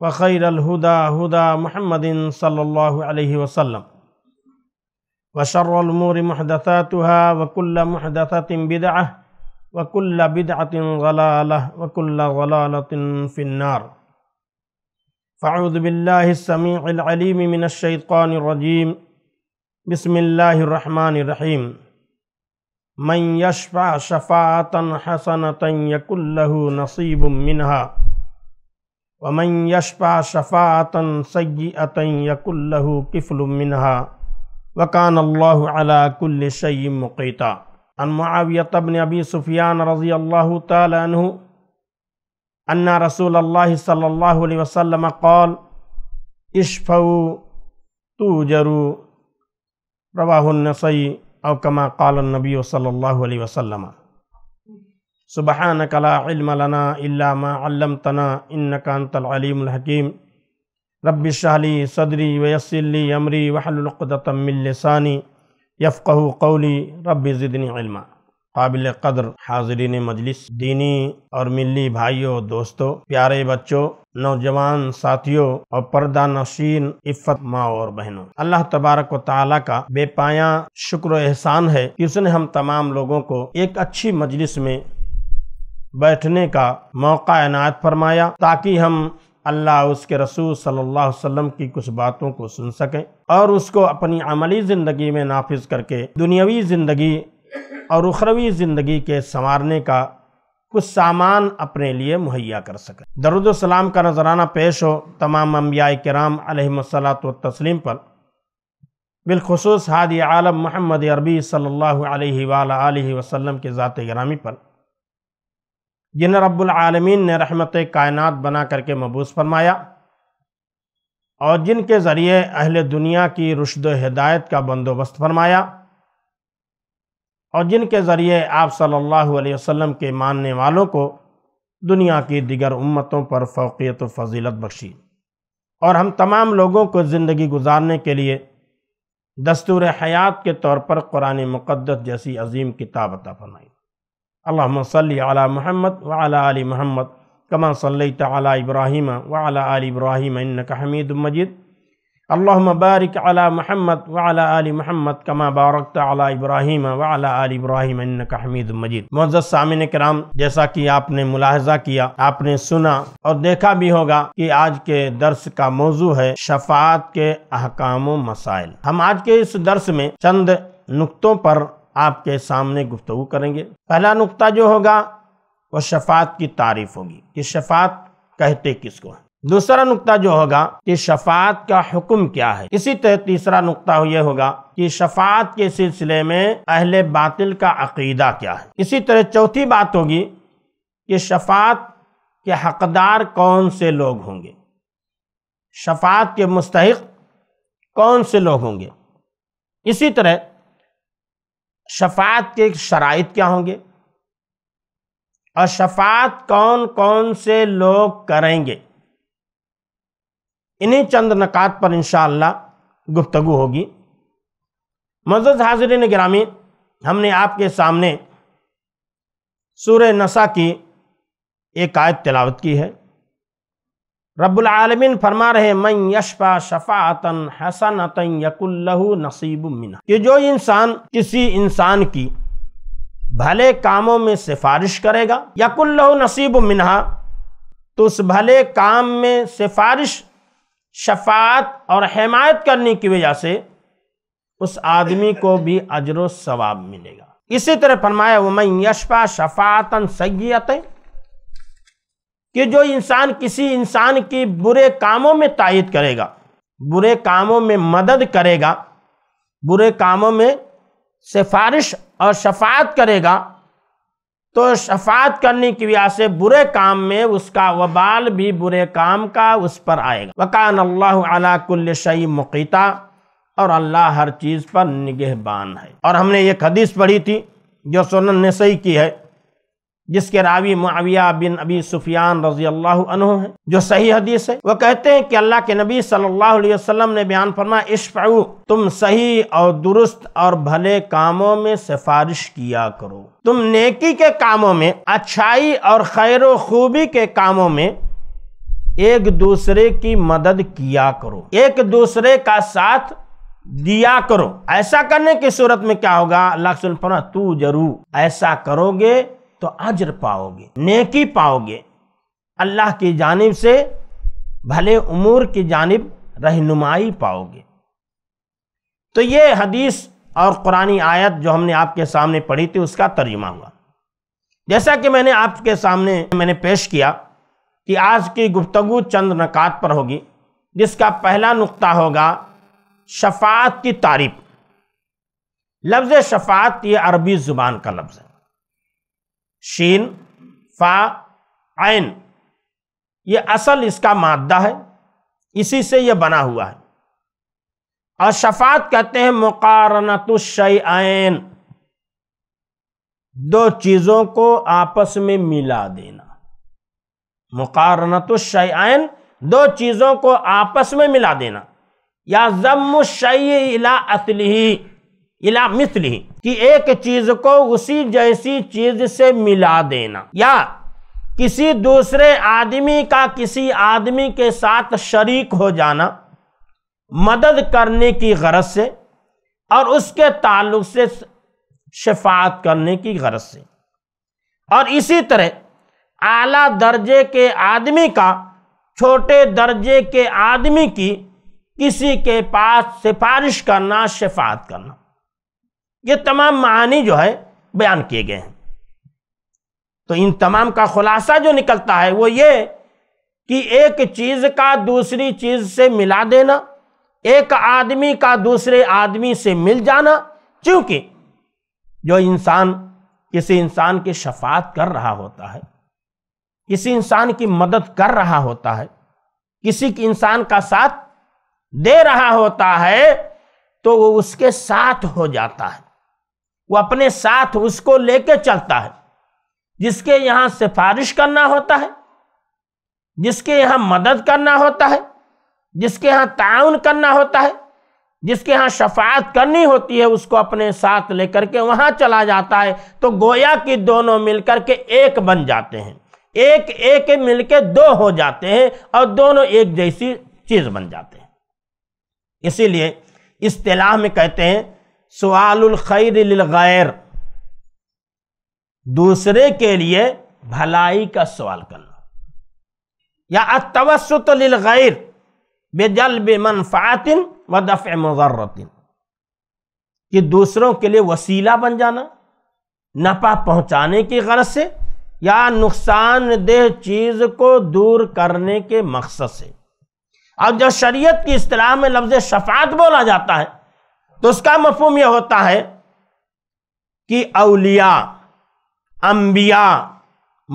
وخير الهدى هدى محمد صلى الله عليه وسلم وشر الأمور محدثاتها وكل محدثة بدعة وكل بدعة ضلالة وكل ضلالة في النار فأعوذ بالله السميع العليم من الشيطان الرجيم بسم الله الرحمن الرحيم من يشفع شفاعة حسنة يكن له نصيب منها ومن يشفع شفاعة سيئة يكن له كفل منها وكان الله على كل شيء مقيتا عن معاوية بن أبي سفيان رضي الله تعالى عنه أن رسول الله صلى الله عليه وسلم قال اشفوا توجروا رواه النسائي أو كما قال النبي صلى الله عليه وسلم सुबहान कला इल्मलना इल्लाम तना इन कानतलमकीम रब्बी सदरी वयसली अमरी वहलतमिलसानी यफ़क़ कौली रब्बी ज़िदनी काबिल कदर हाजरीन मजलिस दीनी और मिली भाइयों दोस्तों प्यारे बच्चों नौजवान साथियों और पर्दा नशीन इफ़त माँ और बहनों अल्लाह तबारक ताला का बेपाया शुक्र एहसान है कि उसने हम तमाम लोगों को एक अच्छी मजलिस में बैठने का मौका इनायत फरमाया ताकि हम अल्लाह उसके रसूल सल्लल्लाहु अलैहि वसल्लम की कुछ बातों को सुन सकें और उसको अपनी अमली ज़िंदगी में नाफिज करके दुनियावी ज़िंदगी और उखरवी ज़िंदगी के संवारने का कुछ सामान अपने लिए मुहैया कर सकें दरुद्सलाम का नजराना पेश हो तमाम अम्बिया कराम अलहमसलात तस्लीम पर बिलखसूस हादी आलम मोहम्मद अरबी सल्लल्लाहु अलैहि वसल्लम के ज़ात ग्रामी पर जिन रबालमीन ने रहमत कायनत बना करके मबूस फरमाया और जिनके ज़रिए अहल दुनिया की रुशद हदायत का बंदोबस्त फरमाया और जिनके ज़रिए आप सल्लल्लाहु अलैहि वसल्लम के मानने वालों को दुनिया की दिगर उम्मतों पर फोकियत फजीलत बख्शी और हम तमाम लोगों को ज़िंदगी गुजारने के लिए दस्तूर हयात के तौर पर कुरान मुक़दस जैसी अजीम किताब अता फरमाई अल्लाम सल अला महमद व महमद कमा सल तला इब्राहिम व अला इब्राहिम हमीद मजिद अल्लाम बारिक अला महमद व महमद कमा बारक अला इब्राहिम वाल अला इब्राहिम हमीद मजिद मोजत सामिन कराम जैसा कि आपने मुलाहजा किया आपने सुना और देखा भी होगा कि आज के दर्स का मौजू है शफात के अहकाम मसाइल हम आज के इस दर्स में चंद नुकतों पर आपके सामने गुफ्तु करेंगे पहला नुकता जो होगा वो शफात की तारीफ होगी कि शफात कहते किसको है दूसरा नुकता जो होगा कि शफात का हुक्म क्या है इसी तरह तीसरा नुकता यह होगा कि शफात के सिलसिले में अहले बातिल का अकीदा क्या है इसी तरह चौथी बात होगी कि शफात के हकदार कौन से लोग होंगे शफात के मुस्तक कौन से लोग होंगे इसी तरह शफात के शराइ क्या होंगे और शफात कौन कौन से लोग करेंगे इन्हीं चंद नकात पर इंशाला गुफ्तगु होगी मजद हाजरीन ग्रामीण हमने आपके सामने सूर्य नशा की एक आयत तिलावत की है आलमीन फरमा रहे मन यशफा शफातन हसनतन यकुल्लहू नसीब मिना कि जो इंसान किसी इंसान की भले कामों में सिफारिश करेगा यकुल्लहू नसीब मिना तो उस भले काम में सिफारिश शफात और हमायत करने की वजह से उस आदमी को भी अजर सवाब मिलेगा इसी तरह फरमाया वो मैं यशफा शफातन सैत कि जो इंसान किसी इंसान की बुरे कामों में तायद करेगा बुरे कामों में मदद करेगा बुरे कामों में सिफारिश और शफात करेगा तो शफात करने की वजह से बुरे काम में उसका वबाल भी बुरे काम का उस पर आएगा वकान अल्लाह कुल्ल शई मुकीता और अल्लाह हर चीज़ पर निगहबान है और हमने एक हदीस पढ़ी थी जो सोन ने सही की है जिसके रावी माविया बिन अबी सुफियान रजी अल्लाह हैं जो सही हदीस है वह कहते हैं कि अल्लाह के नबी सल्लल्लाहु अलैहि वसल्लम ने बयान फरमाया इश्फाऊ तुम सही और दुरुस्त और भले कामों में सिफारिश किया करो तुम नेकी के कामों में अच्छाई और खैर खूबी के कामों में एक दूसरे की मदद किया करो एक दूसरे का साथ दिया करो ऐसा करने की सूरत में क्या होगा अल्लाह तू जरूर ऐसा करोगे तो अजर पाओगे नेकी पाओगे अल्लाह की जानब से भले उमूर की जानब रहनुमाई पाओगे तो ये हदीस और कुरानी आयत जो हमने आपके सामने पढ़ी थी उसका तर्जुमा हुआ जैसा कि मैंने आपके सामने मैंने पेश किया कि आज की गुफ्तगु चंद नकात पर होगी जिसका पहला नुक्ता होगा शफात की तारीफ लफ्ज़ शफात ये अरबी ज़ुबान का लफ्ज़ है शीन फा आयन ये असल इसका मादा है इसी से ये बना हुआ है और शफात कहते हैं मुकारनतुशैन दो चीज़ों को आपस में मिला देना मुकारनतुशैन दो चीज़ों को आपस में मिला देना या जम्मुशै इला असली इला ही कि एक चीज को उसी जैसी चीज से मिला देना या किसी दूसरे आदमी का किसी आदमी के साथ शरीक हो जाना मदद करने की गरज से और उसके ताल्लुक से शफात करने की गरज से और इसी तरह आला दर्जे के आदमी का छोटे दर्जे के आदमी की किसी के पास सिफारिश करना शफात करना ये तमाम मानी जो है बयान किए गए हैं तो इन तमाम का खुलासा जो निकलता है वो ये कि एक चीज़ का दूसरी चीज़ से मिला देना एक आदमी का दूसरे आदमी से मिल जाना क्योंकि जो इंसान किसी इंसान की शफात कर रहा होता है किसी इंसान की मदद कर रहा होता है किसी की इंसान का साथ दे रहा होता है तो वो उसके साथ हो जाता है वो अपने साथ उसको लेके चलता है जिसके यहाँ सिफारिश करना होता है जिसके यहाँ मदद करना होता है जिसके यहाँ ताउन करना होता है जिसके यहाँ शफात करनी होती है उसको अपने साथ लेकर के वहाँ चला जाता है तो गोया की दोनों मिलकर के एक बन जाते हैं एक एक मिलके दो हो जाते हैं और दोनों एक जैसी चीज़ बन जाते हैं इसीलिए इस तलाह में कहते हैं सवाल खैर गैर दूसरे के लिए भलाई का सवाल करना या अतवसुत गैर बे मनफातिन व दफ़ मजरतिन कि दूसरों के लिए वसीला बन जाना नफा पहुंचाने की गरज से या नुकसानदेह चीज़ को दूर करने के मकसद से और जब शरीयत की इस्तेलाह में लफ्ज़ शफात बोला जाता है तो उसका मफहम यह होता है कि अलिया अम्बिया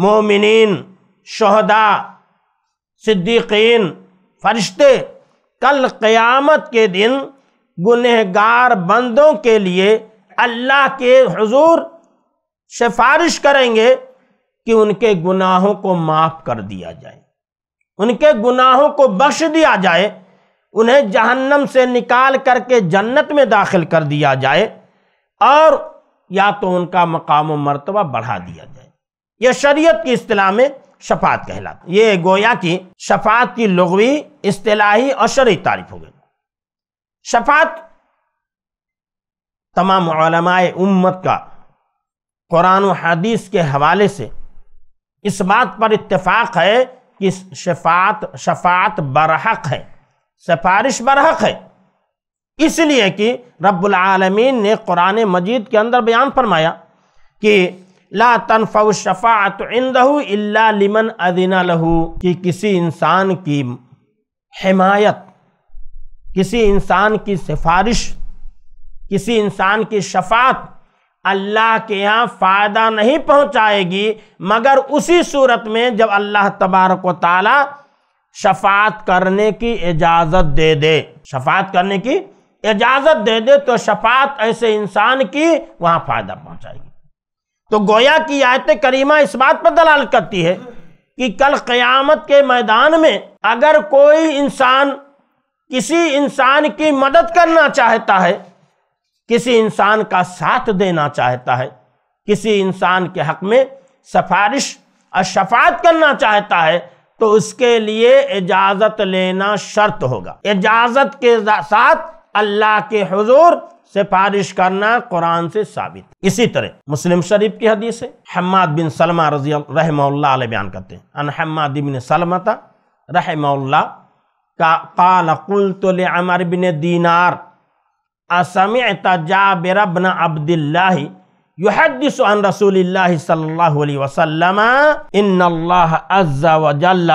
मोमिन शहदा सिद्दीकीन फरिश्ते कल क़यामत के दिन गुनहगार बंदों के लिए अल्लाह के हजूर सिफारिश करेंगे कि उनके गुनाहों को माफ़ कर दिया जाए उनके गुनाहों को बख्श दिया जाए उन्हें जहन्नम से निकाल करके जन्नत में दाखिल कर दिया जाए और या तो उनका मकाम मरतबा बढ़ा दिया जाए यह शरीयत की अतलाह में शफात कहलाता ये गोया की शफात की लघवी अतलाही और शरी तारीफ हो गई शफात तमाम उम्मत का कुरान हदीस के हवाले से इस बात पर इत्तेफाक है कि शफात शफात बरहक है सिफारिश बरहक है इसलिए कि रब्लमीन ने कुरान मजीद के अंदर बयान फरमाया कि ला तनफा शफ़ात इल्ला लिमन अदिना लहू कि किसी इंसान की हिमायत किसी इंसान की सिफारिश किसी इंसान की शफात अल्लाह के यहाँ फ़ायदा नहीं पहुँचाएगी मगर उसी सूरत में जब अल्लाह तबारक ताली शफात करने की इजाज़त दे दे शफात करने की इजाज़त दे दे तो शफात ऐसे इंसान की वहाँ फ़ायदा पहुँचाएगी तो गोया की आयत करीमा इस बात पर दलाल करती है कि कल क़यामत के मैदान में अगर कोई इंसान किसी इंसान की मदद करना चाहता है किसी इंसान का साथ देना चाहता है किसी इंसान के हक में सफारिश और शफात करना चाहता है तो उसके लिए इजाज़त लेना शर्त होगा इजाज़त के साथ अल्लाह के हजूर सिफारिश करना कुरान से साबित इसी तरह मुस्लिम शरीफ की हदीस है हम्माद बिन सलमा रजी रहमल्ला बयान करते हैं अन हम्माद बिन सलमता रहमल्ला का काल कुल तो अमर बिन दीनार असम तजाबिर अब्दुल्ला يحدث عن رسول الله صلى الله عليه وسلم إن الله عز وجل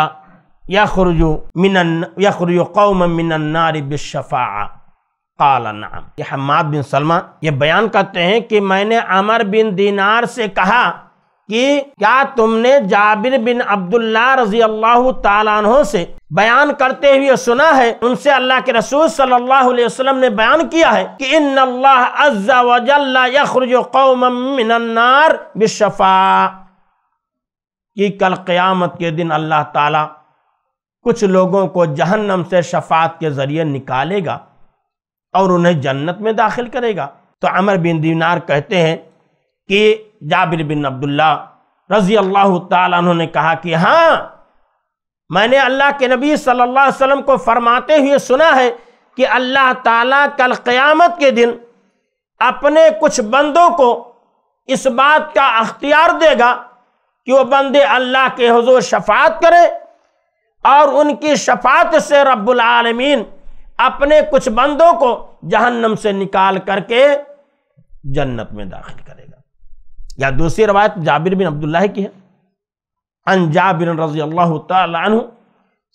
يخرج من يخرج قوما من النار بالشفاعة قال نعم ये हमाद बिन सलमा ये बयान करते हैं कि मैंने अमर बिन दीनार से कहा कि क्या तुमने जाबिर बिन अब्दुल्ला रजी अल्लाह तु से बयान करते हुए सुना है उनसे अल्लाह के रसूल सल्लल्लाहु अलैहि वसल्लम ने बयान किया है कि इन अल्लाह अज्जा वजल्ला यखरुज कौम मिनन्नार बिशफा कि कल क़यामत के दिन अल्लाह ताला कुछ लोगों को जहन्नम से शफात के ज़रिए निकालेगा और उन्हें जन्नत में दाखिल करेगा तो अमर बिन दीनार कहते हैं कि जाबिर बिन अब्दुल्ला रजी अल्लाह तु कहा कि हाँ मैंने अल्लाह के नबी सल्लल्लाहु अलैहि वसल्लम को फरमाते हुए सुना है कि अल्लाह ताला कल क़यामत के दिन अपने कुछ बंदों को इस बात का अख्तियार देगा कि वो बंदे अल्लाह के हजूर शफात करें और उनकी शफात से रब्बुल आलमीन अपने कुछ बंदों को जहन्नम से निकाल करके जन्नत में दाखिल करेगा या दूसरी रवायत जाबिर बिन अब्दुल्लाह की है अन जाबिर रजी अल्लाह तु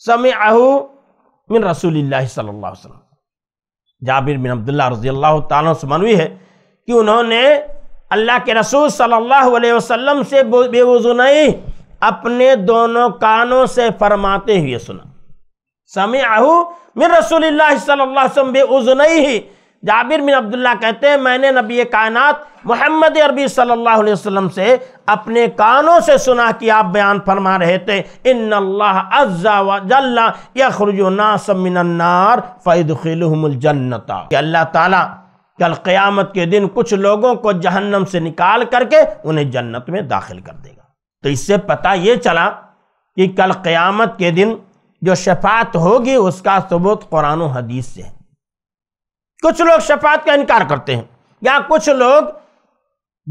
समय आहू मिन रसूल सल्ला वसलम जाबिर बिन अब्दुल्ला रजी अल्लाह तुम मनवी है कि उन्होंने अल्लाह के रसूल सल्लल्लाहु अलैहि वसल्लम से बेवजू नहीं अपने दोनों कानों से फरमाते हुए सुना समय आहू मिन रसूल सल्ला वसलम बेवजू नहीं जाबिर बिन अब्दुल्ला कहते हैं मैंने नबी कायनात मोहम्मद अरबी सल्लल्लाहु अलैहि वसल्लम से अपने कानों से सुना कि आप बयान फरमा रहे थे इन अज्जा वजल्ला यखरजो नासमिनार कि अल्लाह ताला कल क़यामत के दिन कुछ लोगों को जहन्नम से निकाल करके उन्हें जन्नत में दाखिल कर देगा तो इससे पता ये चला कि कल क़यामत के दिन जो शफात होगी उसका सबूत कुरान हदीस से है कुछ लोग शफात का इनकार करते हैं या कुछ लोग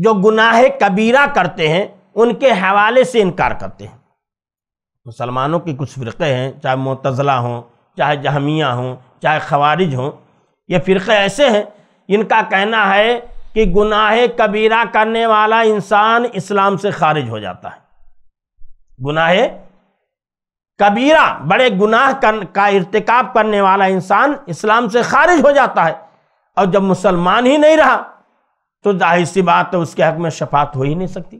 जो गुनाह कबीरा करते हैं उनके हवाले से इनकार करते हैं मुसलमानों तो के कुछ फ़िरक़े हैं चाहे मोतजला हों चाहे जहमिया हों चाहे खवारिज हों ये फ़िरक़े ऐसे हैं इनका कहना है कि गुनाह कबीरा करने वाला इंसान इस्लाम से खारिज हो जाता है गुनाह कबीरा बड़े गुनाह का इरतकब करने वाला इंसान इस्लाम से खारिज हो जाता है और जब मुसलमान ही नहीं रहा तो जाहिर सी बात तो उसके हक में शफात हो ही नहीं सकती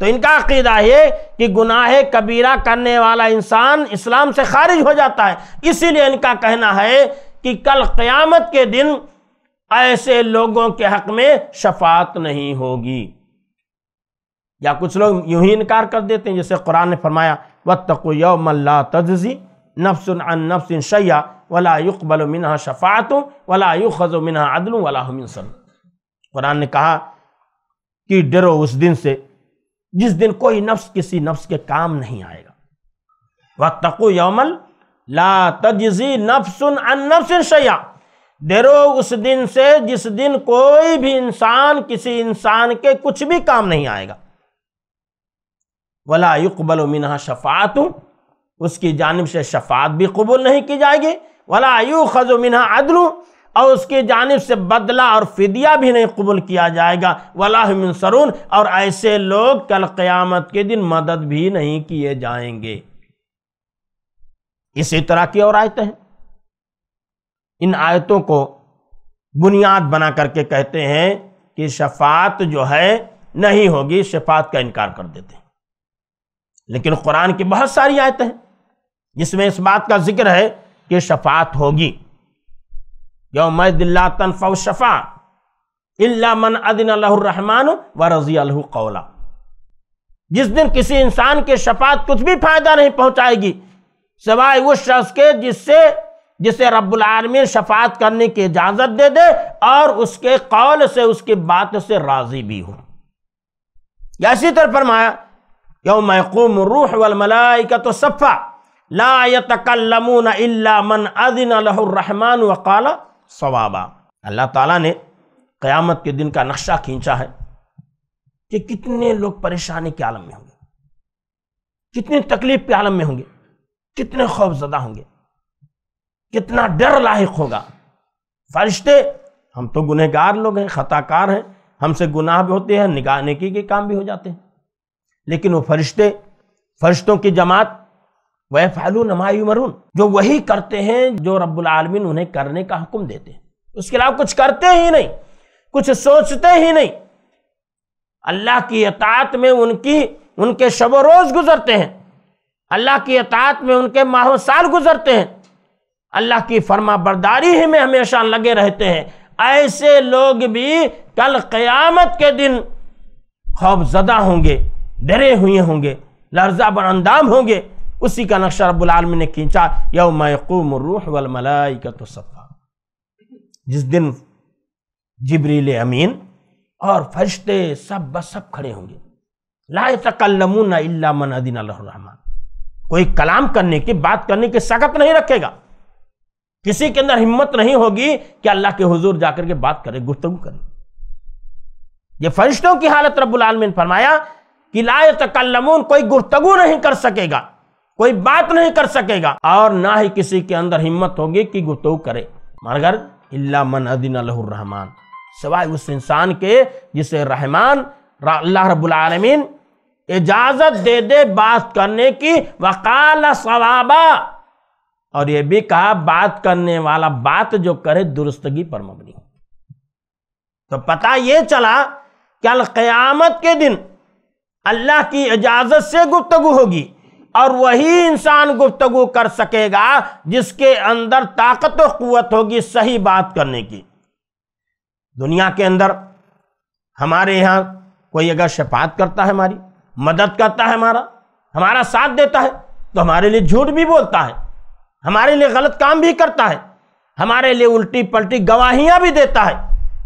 तो इनका अकीदा है कि गुनाह कबीरा करने वाला इंसान इस्लाम से खारिज हो जाता है इसीलिए इनका कहना है कि कल क़यामत के दिन ऐसे लोगों के हक में शफात नहीं होगी या कुछ लोग यूं ही इनकार कर देते हैं जैसे कुरान ने फरमाया वत्तको यौमल्ला तजी अन नफ्सिन शैया वला युकबल मिनहा शफात वला युखज़ मिनहा अदलू वला कुरान ने कहा कि डरो उस दिन से जिस दिन कोई नफ्स किसी नफ्स के काम नहीं आएगा वह तको यमल ला तजी नफ्सन अन नफ्सन शया डरो उस दिन से जिस दिन कोई भी इंसान किसी इंसान के कुछ भी काम नहीं आएगा वला युकबल मिनहा शफ़ात उसकी जानब से शफात भी कबूल नहीं की जाएगी वलायु यू खजो मिना अदलू और उसकी जानब से बदला और फिदिया भी नहीं कबूल किया जाएगा वलासरून और ऐसे लोग कल क़यामत के दिन मदद भी नहीं किए जाएंगे इसी तरह की और आयतें हैं इन आयतों को बुनियाद बना करके कहते हैं कि शफात जो है नहीं होगी शफात का इनकार कर देते हैं लेकिन कुरान की बहुत सारी आयतें हैं जिसमें इस बात का जिक्र है की शफात होगी यौम दिल्ला तनफ़ शफा इल्ला मन अदिन रहमान व रजी कौला जिस दिन किसी इंसान के शफात कुछ भी फायदा नहीं पहुंचाएगी सिवाय उस शख्स के जिससे जिसे आलमीन शफात करने की इजाज़त दे दे और उसके कौल से उसकी बात से राज़ी भी हो या इसी तरह फरमाया यौम रूह वलमलाइका तो सफ़ा लातकलमून मन अदिन रहमान वकाल सवाबा अल्लाह ताला ने क़यामत के दिन का नक्शा खींचा है कि कितने लोग परेशानी के आलम में होंगे कितने तकलीफ के आलम में होंगे कितने खौफजदा होंगे कितना डर लाक होगा फरिश्ते हम तो गुनहगार लोग हैं खताकार हैं हमसे गुनाह भी होते हैं निगाह नेकी के काम भी हो जाते हैं लेकिन वो फरिश्ते फरिश्तों की जमात वह फालू नमायू मरून जो वही करते हैं जो रब्बुल आलमीन उन्हें करने का हुक्म देते हैं उसके अलावा कुछ करते ही नहीं कुछ सोचते ही नहीं अल्लाह की अतात में उनकी उनके शब रोज गुजरते हैं अल्लाह की अतात में उनके माह साल गुजरते हैं अल्लाह की फर्मा बरदारी ही में हमेशा लगे रहते हैं ऐसे लोग भी कल क़यामत के दिन खौफजदा होंगे डरे हुए होंगे लर्जा बरअंदाम होंगे उसी का नक्शा रबालमी ने खींचा यौम यकूम रूह वल मलाइका तो सफ़ा जिस दिन जबरील अमीन और फरिश्ते सब बस सब खड़े होंगे ला तकलमून इल्ला मन अदीन रहमान कोई कलाम करने की बात करने की सकत नहीं रखेगा किसी के अंदर हिम्मत नहीं होगी कि अल्लाह के हुजूर जाकर के बात करे गुफ्तगु करे ये फरिश्तों की हालत रब्बुल आलमीन फरमाया कि लाए तकलमून कोई गुफ्तगु नहीं कर सकेगा कोई बात नहीं कर सकेगा और ना ही किसी के अंदर हिम्मत होगी कि गुतु करे मगर इल्ला मन अदीन रहमान सिवाय उस इंसान के जिसे रहमान अल्लाह आलमीन इजाजत दे दे बात करने की वकाल सवाबा और यह भी कहा बात करने वाला बात जो करे दुरुस्तगी पर मबनी तो पता यह चला कि अल के दिन अल्लाह की इजाजत से गुफ्तगु होगी और वही इंसान गुफ्तगु कर सकेगा जिसके अंदर ताकत और कुत होगी सही बात करने की दुनिया के अंदर हमारे यहां कोई अगर शपात करता है हमारी मदद करता है हमारा हमारा साथ देता है तो हमारे लिए झूठ भी बोलता है हमारे लिए गलत काम भी करता है हमारे लिए उल्टी पलटी गवाहियां भी देता है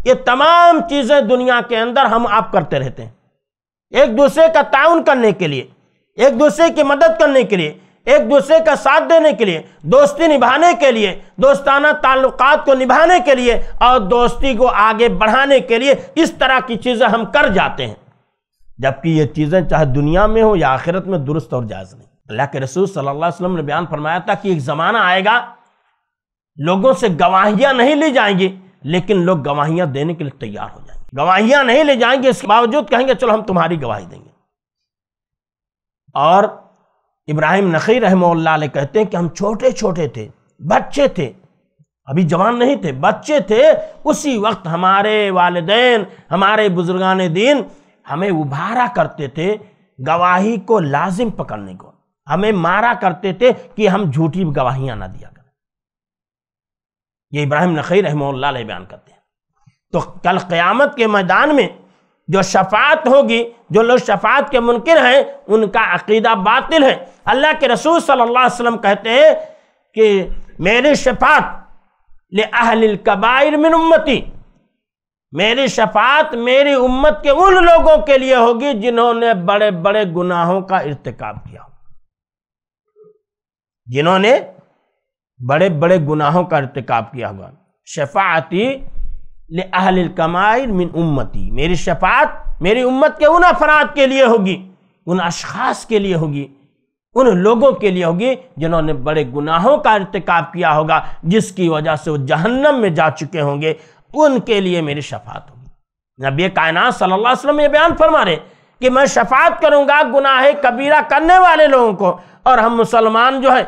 ये तमाम चीज़ें दुनिया के अंदर हम आप करते रहते हैं एक दूसरे का ताउन करने के लिए एक दूसरे की मदद करने के लिए एक दूसरे का साथ देने के लिए दोस्ती निभाने के लिए दोस्ताना ताल्लुकात को निभाने के लिए और दोस्ती को आगे बढ़ाने के लिए इस तरह की चीज़ें हम कर जाते हैं जबकि ये चीज़ें चाहे दुनिया में हो या आखिरत में दुरुस्त और जायज़ नहीं अल्लाह के रसूल सल्लल्लाहु अलैहि वसल्लम ने बयान फरमाया था कि एक ज़माना आएगा लोगों से गवाहियाँ नहीं ली जाएंगी लेकिन लोग गवाहियाँ देने के लिए तैयार हो जाएंगे गवाहियाँ नहीं ले जाएंगे इसके बावजूद कहेंगे चलो हम तुम्हारी गवाही देंगे और इब्राहिम नखी रहमल कहते हैं कि हम छोटे छोटे थे बच्चे थे अभी जवान नहीं थे बच्चे थे उसी वक्त हमारे वालदेन हमारे बुजुर्गान दीन हमें उभारा करते थे गवाही को लाजिम पकड़ने को हमें मारा करते थे कि हम झूठी गवाहियां ना दिया करें ये इब्राहिम नखी रहमल्ला बयान करते हैं तो कल क़यामत के मैदान में जो शफात होगी जो लोग शफात के मुनकर हैं उनका अकीदा बातिल है अल्लाह के रसूल सल्लल्लाहु अलैहि वसल्लम कहते हैं कि मेरी शफात ले अहल मिन उम्मती मेरी शफात मेरी उम्मत के उन लोगों के लिए होगी जिन्होंने बड़े बड़े गुनाहों का इरतकाब किया जिन्होंने बड़े बड़े गुनाहों का इरतकाब किया होगा शफाती ले अहल कमाइल मिन उम्मती मेरी शफात मेरी उम्मत के उन अफराद के लिए होगी उन अशास के लिए होगी उन लोगों के लिए होगी जिन्होंने बड़े गुनाहों का इरतकब किया होगा जिसकी वजह से वो जहन्नम में जा चुके होंगे उनके लिए मेरी शफात होगी नबी कायनात सल्लल्लाहु अलैहि वसल्लम ये बयान फरमा रहे कि मैं शफात करूंगा गुनाह कबीरा करने वाले लोगों को और हम मुसलमान जो है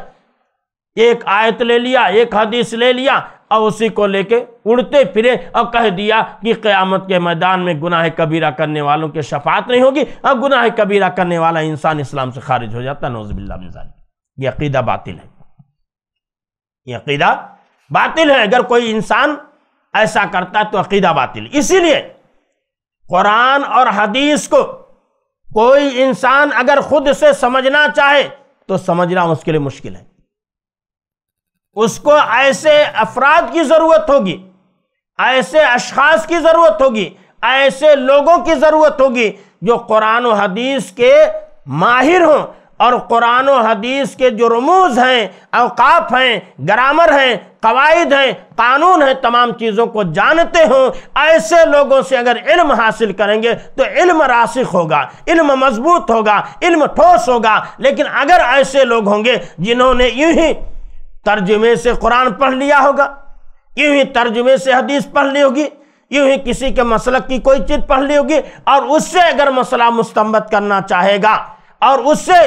एक आयत ले लिया एक हदीस ले लिया और उसी को लेके उड़ते फिरे और कह दिया कि क़यामत के मैदान में गुनाह कबीरा करने वालों की शफात नहीं होगी अब गुनाह कबीरा करने वाला इंसान इस्लाम से खारिज हो जाता नौजबिल्ला ये अकीदा बातिल है ये अकीदा बातिल है अगर कोई इंसान ऐसा करता तो अकीदा बातिल इसीलिए कुरान और हदीस को कोई इंसान अगर खुद से समझना चाहे तो समझना उसके लिए मुश्किल है उसको ऐसे अफराद की ज़रूरत होगी ऐसे अशखास की ज़रूरत होगी ऐसे लोगों की ज़रूरत होगी जो कुरान हदीस के माहिर हों और कुरान हदीस के जो रमूज हैं अवकाफ हैं ग्रामर हैं कवायद हैं कानून हैं तमाम चीज़ों को जानते हों ऐसे लोगों से अगर इल्म हासिल करेंगे तो इल्म रासिक होगा इल्म मजबूत होगा इल्म ठोस होगा लेकिन अगर ऐसे लोग होंगे जिन्होंने यूं ही तर्जुमे से कुरान पढ़ लिया होगा यूं ही तर्जुमे से हदीस पढ़नी होगी यूं ही किसी के मसलक की कोई चीज़ पढ़नी होगी और उससे अगर मसला मुस्तमत करना चाहेगा और उससे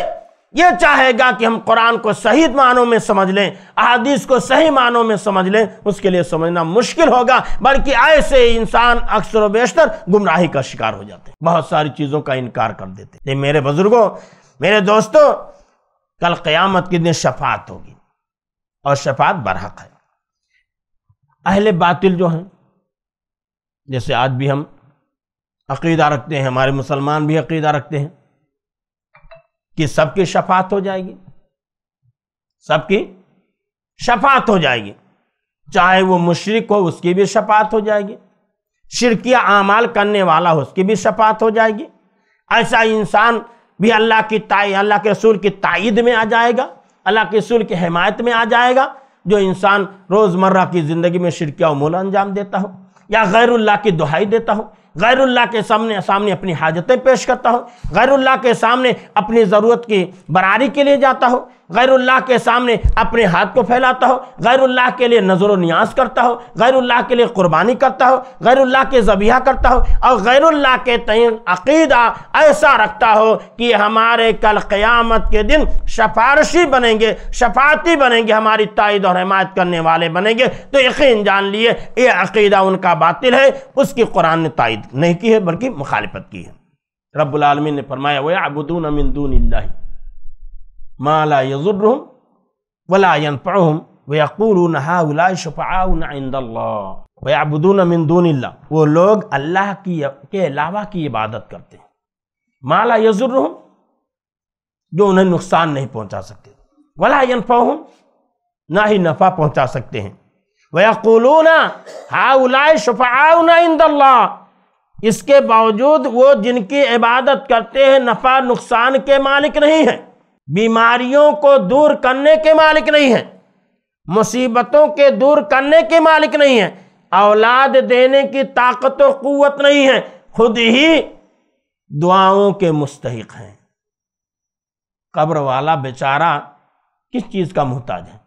ये चाहेगा कि हम कुरान को सही मानों में समझ लें अदीस को सही मानों में समझ लें उसके लिए समझना मुश्किल होगा बल्कि ऐसे इंसान अक्सर बेशतर गुमराही का शिकार हो जाते हैं बहुत सारी चीज़ों का इनकार कर देते हैं मेरे बुजुर्गों मेरे दोस्तों कल क़यामत के दिन शफात होगी और शफात बरहक है अहले बातिल जो हैं जैसे आज भी हम अकीदा रखते हैं हमारे मुसलमान भी अकीदा रखते हैं कि सबकी शफात हो जाएगी सबकी शफात हो जाएगी चाहे वो मुशरक हो उसकी भी शफात हो जाएगी शिरकिया आमाल करने वाला हो उसकी भी शफात हो जाएगी ऐसा इंसान भी अल्लाह की ताई अल्लाह के रसूल की ताइद में आ जाएगा अल्लाह के रसूल की हमायत में आ जाएगा जो इंसान रोज़मर्रा की ज़िंदगी में शिरकिया मूल अंजाम देता हो या गैरुल्ला की दुहाई देता हो गैरुल्ला के सामने सामने अपनी हाजतें पेश करता हो गैरुल्ला के सामने अपनी ज़रूरत की बरारी के लिए जाता हो गैरुल्लाह के सामने अपने हाथ को फैलाता हो गैरुल्लाह के लिए नजर न्याज करता हो गैरुल्लाह के लिए कुर्बानी करता हो गैरुल्लाह के जबिया करता हो और गैरुल्लाह के तयन अकीदा ऐसा रखता हो कि हमारे कल क़यामत के दिन सफ़ारशी बनेंगे शफाती बनेंगे हमारी तायद और हमायत करने वाले बनेंगे तो यकीन जान लिए ये अकीदा उनका बातिल है उसकी कुरान ने तायद नहीं की है बल्कि मुखालफत की है रब्बुल रबालमीन ने फरमाया हुआ अबुदून अमिंदून माला यजुर्रहम वलायन पढ़म वक़ूल शफ़ाउन मिंदून वो लोग अल्लाह की के अलावा की इबादत करते हैं माला यजुर्रहम जो उन्हें नुकसान नहीं पहुंचा सकते वला यनफ़ाहम ना ही नफ़ा पहुंचा सकते हैं वयकुलूना हाउलाए शफ़ाउना इंदल्ला इसके बावजूद वो जिनकी इबादत करते हैं नफ़ा नुकसान के मालिक नहीं हैं बीमारियों को दूर करने के मालिक नहीं है मुसीबतों के दूर करने के मालिक नहीं है औलाद देने की ताकत और क़वत नहीं है खुद ही दुआओं के मुस्तक हैं कब्र वाला बेचारा किस चीज़ का मोहताज है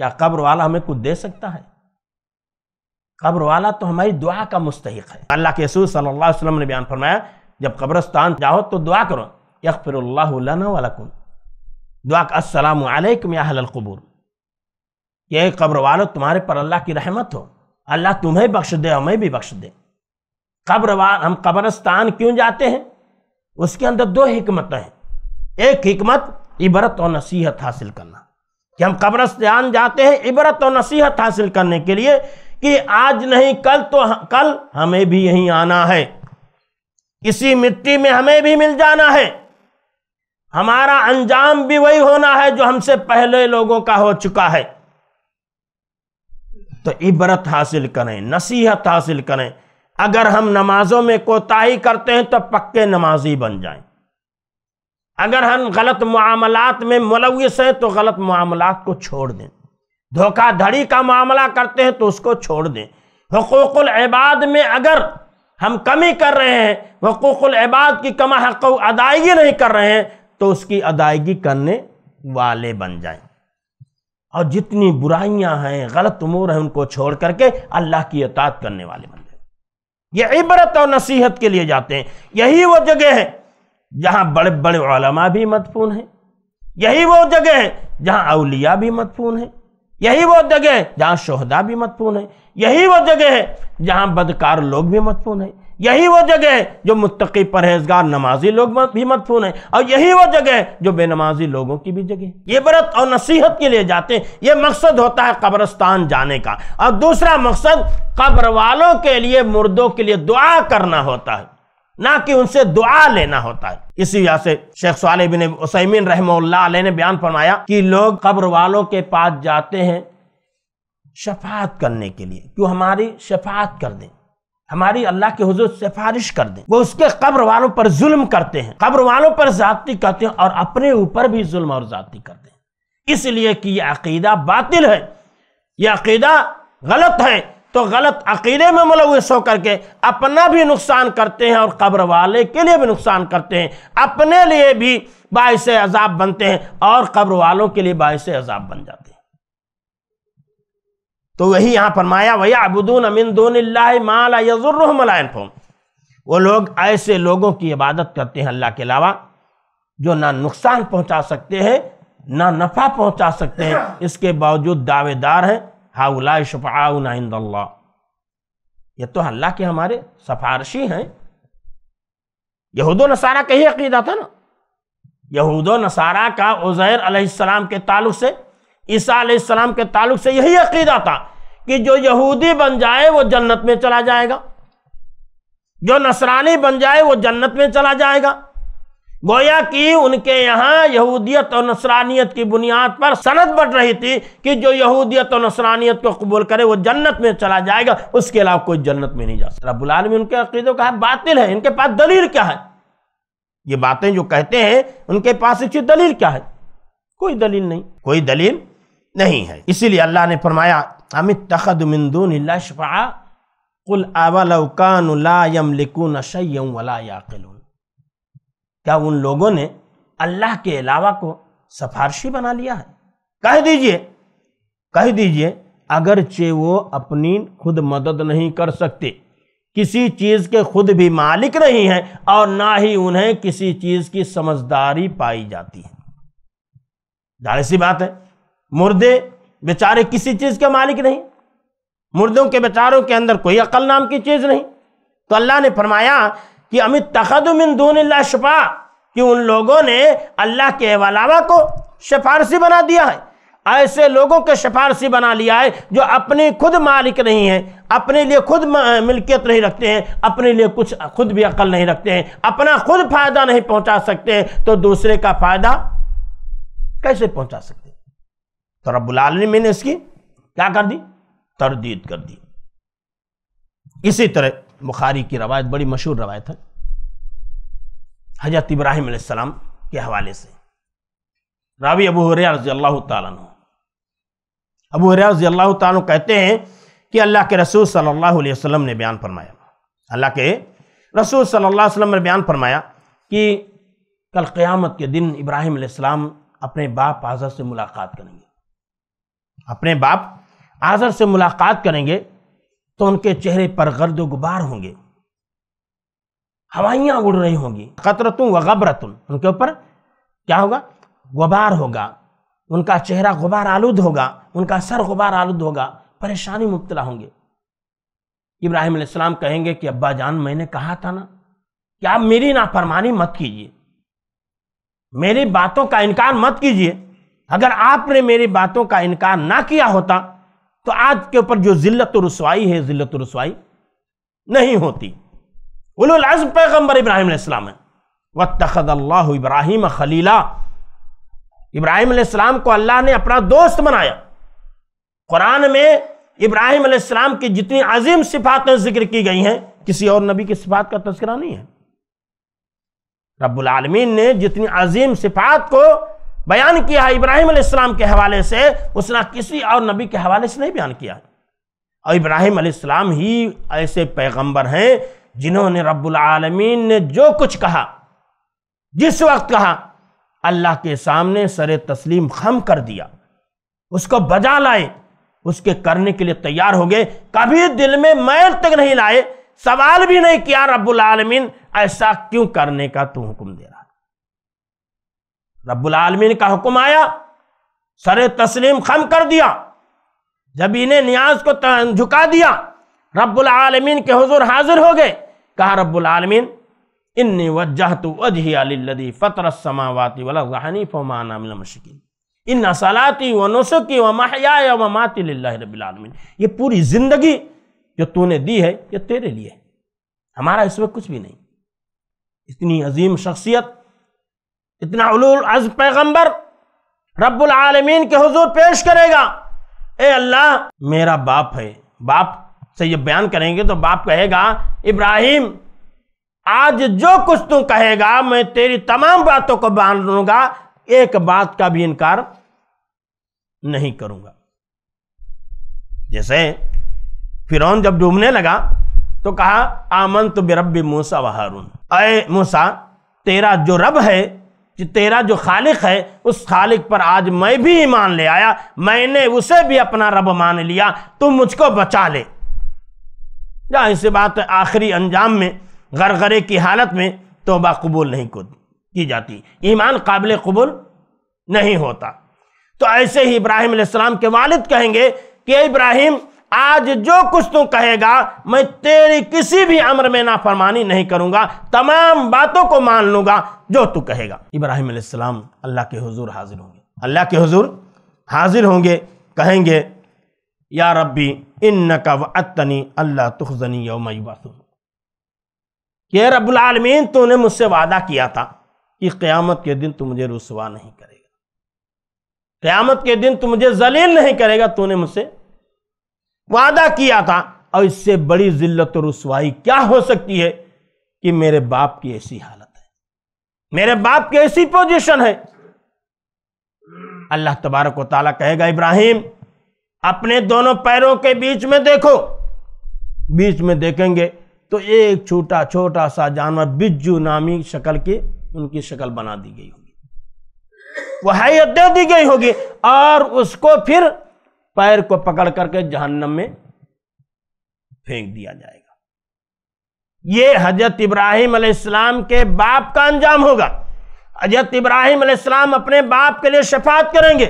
या कब्र वाला हमें कुछ दे सकता है कब्र वाला तो हमारी दुआ का मुस्तक है अल्लाह के रसूल सल्लल्लाहु अलैहि वसल्लम ने बयान फरमाया जब कब्रस्तान जाओ तो दुआ करो यकफ़िरल्लाकुम दुआक असलकम याबूर ये कब्र वालो तुम्हारे पर अल्लाह की रहमत हो अल्लाह तुम्हें बख्श दे और मैं भी बख्श दे कब्र वाल हम कब्रस्तान क्यों जाते हैं उसके अंदर दो हमतें हैं एक हमत इबरत और नसीहत हासिल करना कि हम कब्रस्तान जाते हैं इबरत और नसीहत हासिल करने के लिए कि आज नहीं कल तो कल हमें भी यहीं आना है इसी मिट्टी में हमें भी मिल जाना है हमारा अंजाम भी वही होना है जो हमसे पहले लोगों का हो चुका है तो इबरत हासिल करें नसीहत हासिल करें अगर हम नमाजों में कोताही करते हैं तो पक्के नमाजी बन जाएं। अगर हम गलत मामलात में मुलविस हैं तो गलत मामलात को छोड़ दें धोखाधड़ी का मामला करते हैं तो उसको छोड़ दें हकूक़ुल इबाद में अगर हम कमी कर रहे हैं हकूक़ुल इबाद की कमा हक अदायगी नहीं कर रहे हैं तो उसकी अदायगी करने वाले बन जाएं और जितनी बुराइयां हैं गलत उमूर हैं उनको छोड़ करके अल्लाह की अतात करने वाले बन जाएं ये इबरत और नसीहत के लिए जाते हैं यही वो जगह है जहां बड़े बड़े ओलमा भी मदफून हैं यही वो जगह है जहां अलिया भी मदफून है यही वो जगह है जहां शहदा भी मदफून है यही वो जगह है जहां बदकार लोग भी मदफून है यही वो जगह है जो मुतकी परहेजगार नमाजी लोग भी मदफून है और यही वो जगह है जो बेनमाजी लोगों की भी जगह ये बरत और नसीहत के लिए जाते हैं ये मकसद होता है कब्रस्तान जाने का और दूसरा मकसद कब्र वालों के लिए मुर्दों के लिए दुआ करना होता है ना कि उनसे दुआ लेना होता है इसी वजह से शेख साल बिन उसैमिन रहमल्ला ने बयान फरमाया कि लोग कब्र वालों के पास जाते हैं शफात करने के लिए क्यों हमारी शफात कर दें हमारी अल्लाह के हजूर सिफारिश कर दें वो उसके कब्र वालों पर जुल्म करते हैं कब्र वालों पर जाति करते हैं और अपने ऊपर भी जुल्म और जाति करते हैं इसलिए कि यह अकीदा बातिल है यह अकीदा गलत है तो गलत अकीदे में मुलविस होकर के अपना भी नुकसान करते हैं और कब्र वाले के लिए भी नुकसान करते हैं अपने लिए भी बायस अजाब बनते हैं और कब्र वालों के लिए बायस अजाब बन जाते हैं तो वही यहाँ फरमाया वही अबुदून अमिन दोन माला फोम वो लोग ऐसे लोगों की इबादत करते हैं अल्लाह के अलावा जो ना नुकसान पहुँचा सकते हैं ना नफ़ा पहुँचा सकते हैं इसके बावजूद दावेदार हैं हाउला शफ़ाउनाइंदल्ला ये तो अल्लाह के हमारे सफारशी हैं यहूद नसारा का ही अकीदा था ना यहूद नसारा का उज़ैर अलैहिस्सलाम के ताल्लुक से ईसा आलाम के ताल्लुक से यही अकीदा था कि जो यहूदी बन जाए वो जन्नत में चला जाएगा जो नसरानी बन जाए वो जन्नत में चला जाएगा गोया कि उनके यहाँ यहूदियत और नसरानियत की बुनियाद पर सनत बढ़ रही थी कि जो यहूदियत और नसरानियत को कबूल करे वो जन्नत में चला जाएगा उसके अलावा कोई जन्नत में नहीं जा सकता रबुलाल में उनके अकीदों का बातिल है इनके पास दलील क्या है ये बातें जो कहते हैं उनके पास इसकी दलील क्या है कोई दलील नहीं कोई दलील नहीं है इसीलिए अल्लाह ने फरमाया अमित तखद मिंदून शफा कुल अवलकान लायम लिकुन शयम वला याकिलून क्या उन लोगों ने अल्लाह के अलावा को सफारशी बना लिया है कह दीजिए कह दीजिए अगर चे वो अपनी खुद मदद नहीं कर सकते किसी चीज़ के खुद भी मालिक नहीं हैं और ना ही उन्हें किसी चीज़ की समझदारी पाई जाती है जाहिर सी बात है मुर्दे बेचारे किसी चीज़ के मालिक नहीं मुर्दों के बेचारों के अंदर कोई अकल नाम की चीज़ नहीं तो अल्लाह ने फरमाया कि अमित तखदमिन दून शफा कि उन लोगों ने अल्लाह के अलावा को सिफारसी बना दिया है ऐसे लोगों के सिफारसी बना लिया है जो अपने खुद मालिक नहीं हैं अपने लिए खुद मिल्कियत नहीं रखते हैं अपने लिए कुछ खुद भी अकल नहीं रखते हैं अपना खुद फायदा नहीं पहुंचा सकते तो दूसरे का फायदा कैसे पहुंचा सकते तो रब्बुल मैंने इसकी क्या कर दी तरदीद कर दी इसी तरह बुखारी की रवायत बड़ी मशहूर रवायत है हजरत इब्राहिम अलैहिस्सलाम के हवाले से रावी अबू हुरैया रजी अल्लाह अबू हुरैया रजी अल्लाह कहते हैं कि अल्लाह के रसूल सल्लल्लाहु अलैहि वसल्लम ने बयान फरमाया अल्लाह के रसूल सल्लल्लाहु अलैहि वसल्लम ने बयान फरमाया कि कल क़यामत के दिन इब्राहिम अलैहिस्सलाम अपने बाप आज़ा से मुलाकात करेंगे अपने बाप आज़र से मुलाकात करेंगे तो उनके चेहरे पर गर्द गुबार होंगे हवाइयाँ उड़ रही होंगी कतरतुम व गबरतुम उनके ऊपर क्या होगा गुबार होगा उनका चेहरा गुबार आलूद होगा उनका सर गुबार आलूद होगा परेशानी मुबतला होंगे इब्राहिम इस्लाम कहेंगे कि अब्बा जान मैंने कहा था ना कि आप मेरी नाफरमानी मत कीजिए मेरी बातों का इनकार मत कीजिए अगर आपने मेरी बातों का इनकार ना किया होता तो आज के ऊपर जो जिल्लत रसवाई है जिल्लत रसवाई नहीं होती उलम पैगम्बर इब्राहिम है वह तखद अल्लाह इब्राहिम खलीला इब्राहिम अलैहिस्सलाम को अल्लाह ने अपना दोस्त बनाया कुरान में इब्राहिम अलैहिस्सलाम की जितनी अजीम सिफातें जिक्र की गई हैं किसी और नबी की सिफात का तस्करा नहीं है रब्बुल आलमीन ने जितनी अजीम सिफात को बयान किया इब्राहिम अलैहिस्सलाम के हवाले से उसने किसी और नबी के हवाले से नहीं बयान किया और इब्राहिम अलैहिस्सलाम ही ऐसे पैगंबर हैं जिन्होंने रब्बुल आलमीन ने जो कुछ कहा जिस वक्त कहा अल्लाह के सामने सर तस्लीम खम कर दिया उसको बजा लाए उसके करने के लिए तैयार हो गए कभी दिल में मैल तक नहीं लाए सवाल भी नहीं किया रब्बुल आलमीन ऐसा क्यों करने का तू हुक्म दे रहा रबालमीन का हुक्म आया सर तस्लीम खम कर दिया जब इन्हें न्याज को झुका दिया रबालमीन के हजूर हाजिर हो गए कहा रबालमीन इन्नी वजह तो वजही फ़तर समावाती वलानी इन सलाती व नुसुकी व महया व माती रबीआलमीन ये पूरी ज़िंदगी जो तूने दी है ये तेरे लिए हमारा इसमें कुछ भी नहीं इतनी अजीम शख्सियत इतना अज पैगंबर रब्बुल आलमीन के हुजूर पेश करेगा ए अल्लाह मेरा बाप है बाप से ये बयान करेंगे तो बाप कहेगा इब्राहिम आज जो कुछ तू कहेगा मैं तेरी तमाम बातों को मान लूंगा एक बात का भी इनकार नहीं करूंगा जैसे फिरौन जब डूबने लगा तो कहा आमन तो बेरब मूसा वहारून अय मूसा तेरा जो रब है तेरा जो खालिक है उस खालिक पर आज मैं भी ईमान ले आया मैंने उसे भी अपना रब मान लिया तुम मुझको बचा ले जा सी बात है आखिरी अंजाम में गरगरे की हालत में तोबा कबूल नहीं की जाती ईमान काबिल कबूल नहीं होता तो ऐसे ही इब्राहिम सलाम के वालिद कहेंगे कि इब्राहिम आज जो कुछ तू कहेगा मैं तेरी किसी भी अमर में नाफरमानी नहीं करूंगा तमाम बातों को मान लूंगा जो तू कहेगा इब्राहिम अल्लाह के हजूर हाजिर होंगे अल्लाह के हजूर हाजिर होंगे कहेंगे या रब्बी इन नका अल्लाह तुखनी यौम ये रबालमीन तूने मुझसे वादा किया था कि क़्यामत के दिन तू मुझे रसवा नहीं करेगा क़्यामत के दिन तू मुझे जलील नहीं करेगा तूने मुझसे वादा किया था और इससे बड़ी जिल्लत और रसवाई क्या हो सकती है कि मेरे बाप की ऐसी हालत है मेरे बाप की ऐसी पोजीशन है अल्लाह तबारक ताला कहेगा इब्राहिम अपने दोनों पैरों के बीच में देखो बीच में देखेंगे तो एक छोटा छोटा सा जानवर बिज्जू नामी शक्ल की उनकी शक्ल बना दी गई होगी वह हैत दे दी गई होगी और उसको फिर पैर को पकड़ करके जहन्नम में फेंक दिया जाएगा ये हजरत इब्राहिम अलैहिस्सलाम के बाप का अंजाम होगा हजरत इब्राहिम अलैहिस्सलाम अपने बाप के लिए शफात करेंगे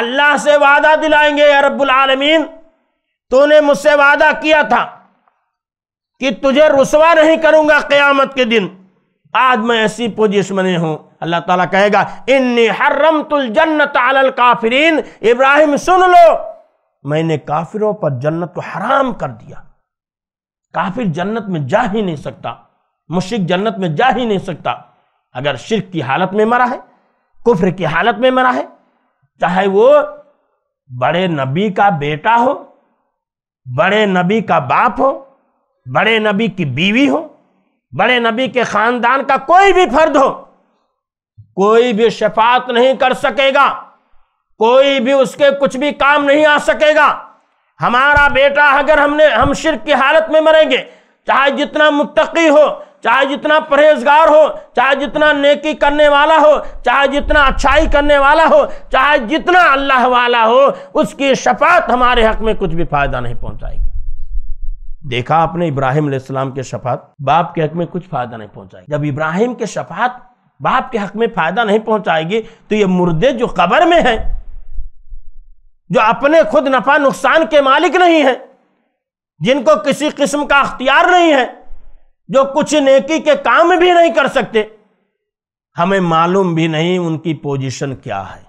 अल्लाह से वादा दिलाएंगे रब्बुल आलमीन तूने मुझसे वादा किया था कि तुझे रुसवा नहीं करूंगा क़यामत के दिन आज मैं ऐसी पोजिशन में हूं अल्लाह ताला कहेगा इन्नी हर्रम तुल जन्नत आलल काफरीन इब्राहिम सुन लो मैंने काफिरों पर जन्नत को हराम कर दिया काफिर जन्नत में जा ही नहीं सकता मुशिक जन्नत में जा ही नहीं सकता अगर शिरक की हालत में मरा है कुफ्र की हालत में मरा है चाहे वो बड़े नबी का बेटा हो बड़े नबी का बाप हो बड़े नबी की बीवी हो बड़े नबी के खानदान का कोई भी फर्द हो कोई भी शफात नहीं कर सकेगा कोई भी उसके कुछ भी काम नहीं आ सकेगा हमारा बेटा अगर हमने हम शिर की हालत में मरेंगे चाहे जितना मुत्तकी हो चाहे जितना परहेजगार हो चाहे जितना नेकी करने वाला हो चाहे जितना अच्छाई करने वाला हो चाहे जितना अल्लाह वाला हो उसकी शफात हमारे हक में कुछ भी फायदा नहीं पहुंचाएगी देखा आपने इब्राहिम के शफात बाप के हक में कुछ फायदा नहीं पहुंचाएगी जब इब्राहिम के शफात बाप के हक में फ़ायदा नहीं पहुंचाएगी तो ये मुर्दे जो कबर में हैं जो अपने खुद नफा नुकसान के मालिक नहीं हैं जिनको किसी किस्म का अख्तियार नहीं है जो कुछ नेकी के काम भी नहीं कर सकते हमें मालूम भी नहीं उनकी पोजीशन क्या है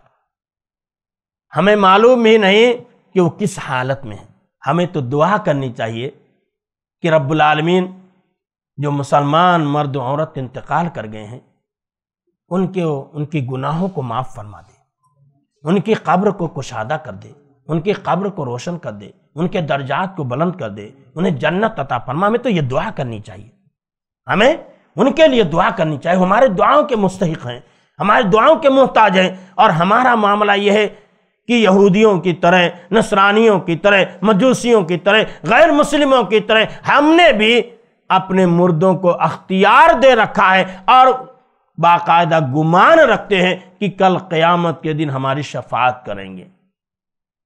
हमें मालूम भी नहीं कि वो किस हालत में है हमें तो दुआ करनी चाहिए कि रब्बुल आलमीन जो मुसलमान मर्द औरत इंतकाल कर गए हैं उनके उनके गुनाहों को माफ़ फरमा दे उनकी कब्र को कुशादा कर दे उनकी कब्र को रोशन कर दे उनके दर्जात को बुलंद कर दे उन्हें जन्नत अता फरमा में तो ये दुआ करनी चाहिए हमें उनके लिए दुआ करनी चाहिए हमारे दुआओं के मुस्तक हैं हमारे दुआओं के मोहताज हैं और हमारा मामला यह है कि यहूदियों की तरह नसरानियों की तरह मजूसियों की तरह गैर मुस्लिमों की तरह हमने भी अपने मुर्दों को अख्तियार दे रखा है और बाकायदा गुमान रखते हैं कि कल क़यामत के दिन हमारी शफात करेंगे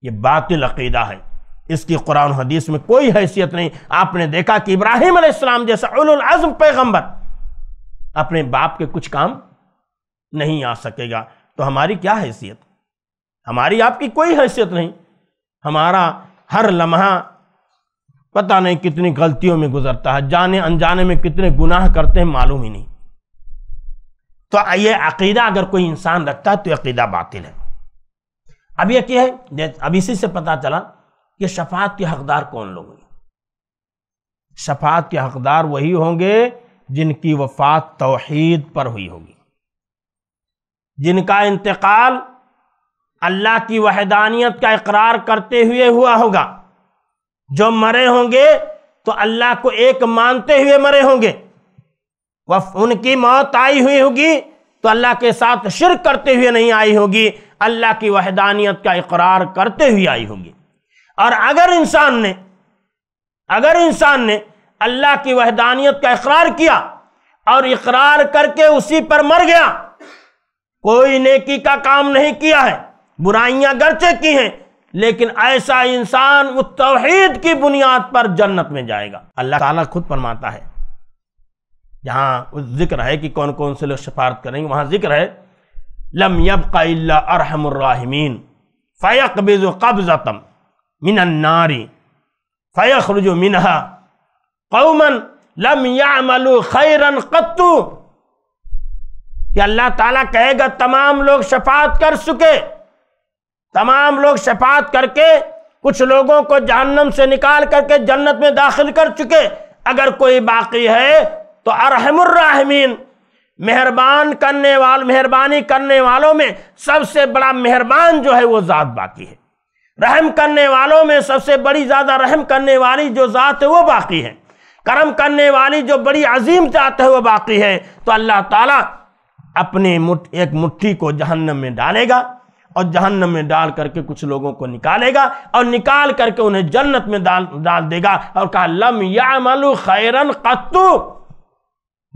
ये बातिल अकीदा है इसकी कुरान हदीस में कोई हैसियत नहीं आपने देखा कि इब्राहिम अलैहिस्सलाम जैसा उलज़म पैगंबर अपने बाप के कुछ काम नहीं आ सकेगा तो हमारी क्या हैसियत हमारी आपकी कोई हैसियत नहीं हमारा हर लम्हा पता नहीं कितनी गलतियों में गुजरता है जाने अनजाने में कितने गुनाह करते हैं मालूम ही नहीं तो ये अकीदा अगर कोई इंसान रखता है तो अकीदा बातिल है अब यह क्या है अब इसी से पता चला कि शफात के हकदार कौन लोग हैं शफात के हकदार वही होंगे जिनकी वफात तोहीद पर हुई होगी जिनका इंतकाल अल्लाह की वहदानियत का इकरार करते हुए हुआ होगा जो मरे होंगे तो अल्लाह को एक मानते हुए मरे होंगे वह उनकी मौत आई हुई होगी तो अल्लाह के साथ शिरक करते हुए नहीं आई होगी अल्लाह की वहदानियत का इकरार करते हुए आई होगी और अगर इंसान ने अगर इंसान ने अल्लाह की वहदानियत का इकरार किया और इकरार करके उसी पर मर गया कोई नेकी का काम नहीं किया है बुराइयां गर्चे की हैं लेकिन ऐसा इंसान वो तोहहीद की बुनियाद पर जन्नत में जाएगा अल्लाह ताला खुद फरमाता है यहाँ जिक्र है कि कौन कौन से लोग शफारत करेंगे वहाँ जिक्र है लम यबका अरहमराहमीन फ़यकबिज कब्ज़तम मिनन्नारी फ़यखरज मिनहा कौमन लम यामलु खैरन कत्तू कि अल्लाह ताला कहेगा तमाम लोग शफात कर चुके तमाम लोग शफात करके कुछ लोगों को जहन्नम से निकाल करके जन्नत में दाखिल कर चुके अगर कोई बाकी है तो अरहमर्राहमीन मेहरबान करने वाल मेहरबानी करने वालों में सबसे बड़ा मेहरबान जो है वो ज़ात बाकी है रहम करने वालों में सबसे बड़ी ज़्यादा रहम करने वाली जो ज़ात है वो बाकी है करम करने वाली जो बड़ी अजीम ज़ात है वो बाकी है तो अल्लाह ताला अपने मुठ एक मुट्ठी को जहन्नम में डालेगा और जहन्नम में डाल करके कुछ लोगों को निकालेगा और निकाल करके उन्हें जन्नत में डाल डाल देगा और कहा लम यामलु खैरन कत्तू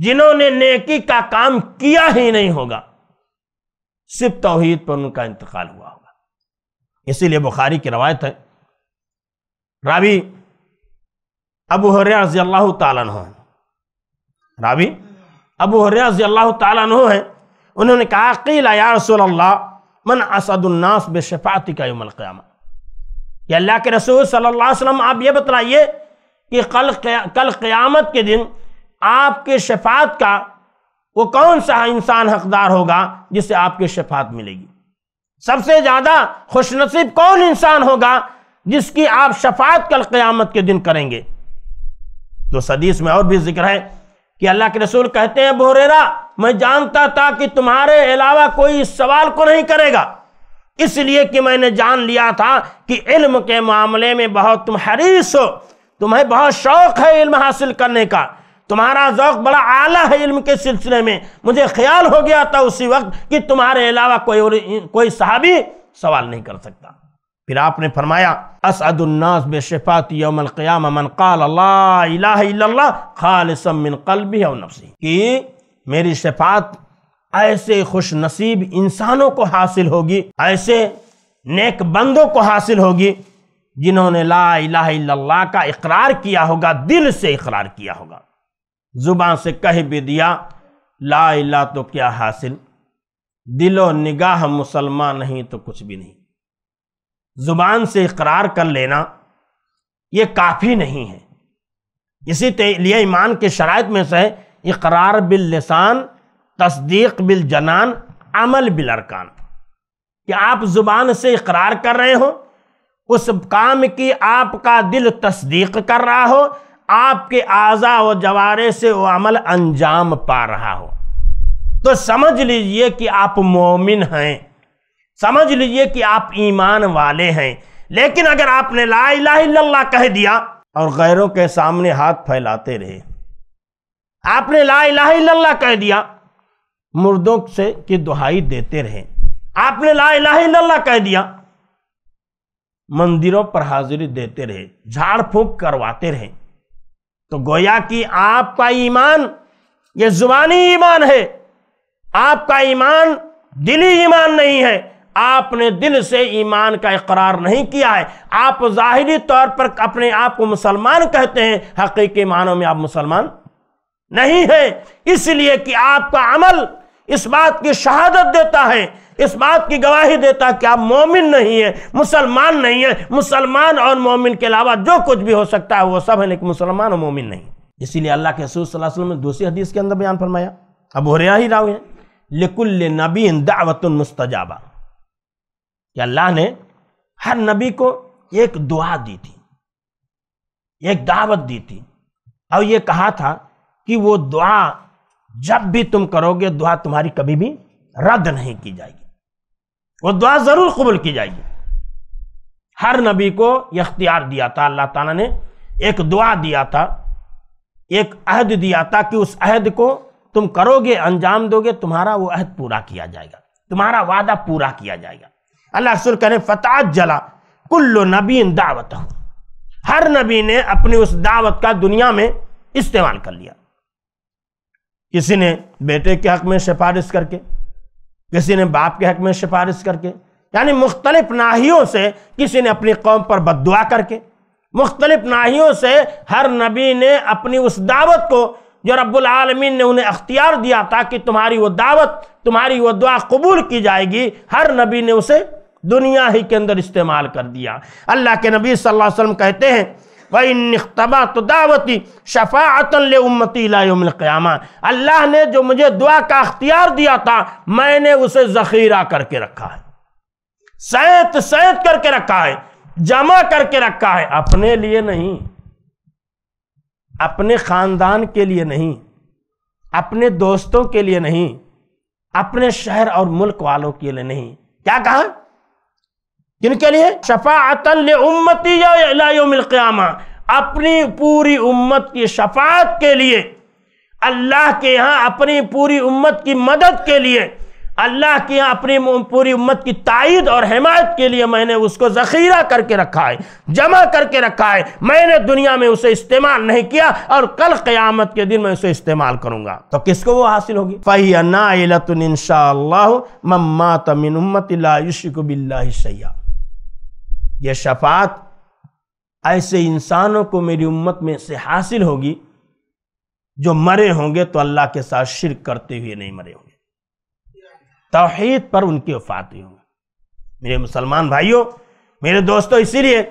जिन्होंने नेकी का काम किया ही नहीं होगा सिर्फ तोहहीद पर उनका इंतकाल हुआ होगा इसीलिए बुखारी की रवायत है रावी अबू हरिया रजी अल्लाह तु है रावी अबू हरिया रजी अल्लाह तु है उन्होंने कहा कीला या रसूल अल्लाह मन असदुल्नास बेशफाती का यमल क़्यामा कि अल्लाह के रसूल सल्लल्लाहु अलैहि वसल्लम आप ये बतलाइए कि कल कल क़यामत के दिन आपके शफात का वो कौन सा इंसान हकदार होगा जिसे आपके शफात मिलेगी सबसे ज़्यादा खुशनसीब कौन इंसान होगा जिसकी आप शफात कल क्यामत के दिन करेंगे तो सदीस में और भी जिक्र है कि अल्लाह के रसूल कहते हैं बोरेरा मैं जानता था कि तुम्हारे अलावा कोई इस सवाल को नहीं करेगा इसलिए कि मैंने जान लिया था कि इल्म के मामले में बहुत तुम हरीस हो तुम्हें बहुत शौक है इल्म हासिल करने का तुम्हारा जौक बड़ा आला है इल्म के सिलसिले में मुझे ख्याल हो गया था उसी वक्त कि तुम्हारे अलावा कोई और कोई सहाबी सवाल नहीं कर सकता फिर आपने फरमाया असदुल्नास बेशफ़ात यौमक़्याम मन कल्बी कि मेरी शफात ऐसे खुश नसीब इंसानों को हासिल होगी ऐसे नेक बंदों को हासिल होगी जिन्होंने ला इलाहा इल्लल्लाह का इकरार किया होगा दिल से इकरार किया होगा ज़ुबान से कह भी दिया ला इला तो क्या हासिल दिलो निगाह मुसलमान नहीं तो कुछ भी नहीं ज़ुबान से इकरार कर लेना ये काफ़ी नहीं है इसी लिए ईमान के शरात में से इकरार बिल लसान तस्दीक बिल जनान अमल बिल अरकान कि आप ज़ुबान से इकरार कर रहे हो उस काम की आपका दिल तस्दीक कर रहा हो आपके आज़ा व जवारे से वो अमल अंजाम पा रहा हो तो समझ लीजिए कि आप मोमिन हैं समझ लीजिए कि आप ईमान वाले हैं लेकिन अगर आपने ला इला कह दिया और गैरों के सामने हाथ फैलाते रहे आपने ला इला कह दिया मुर्दों से की दुहाई देते रहे आपने ला इला कह दिया मंदिरों पर हाजिरी देते रहे झाड़ फूक करवाते रहे तो गोया कि आपका ईमान ये जुबानी ईमान है आपका ईमान दिली ईमान नहीं है आपने दिल से ईमान का इकरार नहीं किया है आप ज़ाहरी तौर पर अपने आप को मुसलमान कहते हैं हकीकी मानों में आप मुसलमान नहीं है इसलिए कि आपका अमल इस बात की शहादत देता है इस बात की गवाही देता है कि आप मोमिन नहीं है मुसलमान नहीं है मुसलमान और मोमिन के अलावा जो कुछ भी हो सकता है वो सब है लेकिन मुसलमान और मोमिन नहीं इसीलिए अल्लाह के रसूल वसल्लम ने दूसरी हदीस के अंदर बयान फरमाया अब हो रहा ही राव है लिकुल नबी दावत मुस्तजाबा कि अल्लाह ने हर नबी को एक दुआ दी थी एक दावत दी थी और ये कहा था कि वो दुआ जब भी तुम करोगे दुआ तुम्हारी कभी भी रद्द नहीं की जाएगी वो दुआ जरूर कबूल की जाएगी हर नबी को इख्तियार दिया था अल्लाह ताला ने एक दुआ दिया था एक अहद दिया था कि उस अहद को तुम करोगे अंजाम दोगे तुम्हारा वो अहद पूरा किया जाएगा तुम्हारा वादा पूरा किया जाएगा अल्लाह रसूल कह फताज जला कुल्लो नबीन दावत हर नबी ने अपनी उस दावत का दुनिया में इस्तेमाल कर लिया किसी ने बेटे के हक में सिफारिश करके किसी ने बाप के हक में सिफारिश करके यानी मुख्तलिफ नाहियों से किसी ने अपनी कौम पर बदुआ करके मुख्तलिफ नाहियों से हर नबी ने अपनी उस दावत को जो रब्बुल आलमीन ने उन्हें अख्तियार दिया था कि तुम्हारी वो दावत तुम्हारी वो दुआ कबूल की जाएगी हर नबी ने उसे दुनिया ही के अंदर इस्तेमाल कर दिया अल्लाह के नबी सल्लल्लाहु अलैहि वसल्लम कहते हैं भाई नख्तबा दावती अल्लाह ने जो मुझे दुआ का अख्तियार दिया था मैंने उसे ज़ख़ीरा करके रखा है सैत सैत करके रखा है जमा करके रखा है अपने लिए नहीं अपने ख़ानदान के लिए नहीं अपने दोस्तों के लिए नहीं अपने शहर और मुल्क वालों के लिए नहीं क्या कहा किनके लिए शफातल उम्मती अपनी पूरी उम्मत की शफात के लिए अल्लाह के यहाँ अपनी पूरी उम्मत की मदद के लिए अल्लाह के यहाँ अपनी पूरी उम्मत की तइद और हमायत के लिए मैंने उसको ज़ख़ीरा करके रखा है जमा करके रखा है मैंने दुनिया में उसे इस्तेमाल नहीं किया और कल क़यामत के दिन मैं उसे इस्तेमाल करूँगा तो किसको वो हासिल होगी फ़ैया नातन इन मम्मा तमिन उम्मत लाशिक बिल्ला सैया यह शफात ऐसे इंसानों को मेरी उम्मत में से हासिल होगी जो मरे होंगे तो अल्लाह के साथ शिरक करते हुए नहीं मरे होंगे तोहेद पर उनकी वफात हुई होंगी मेरे मुसलमान भाइयों मेरे दोस्तों इसीलिए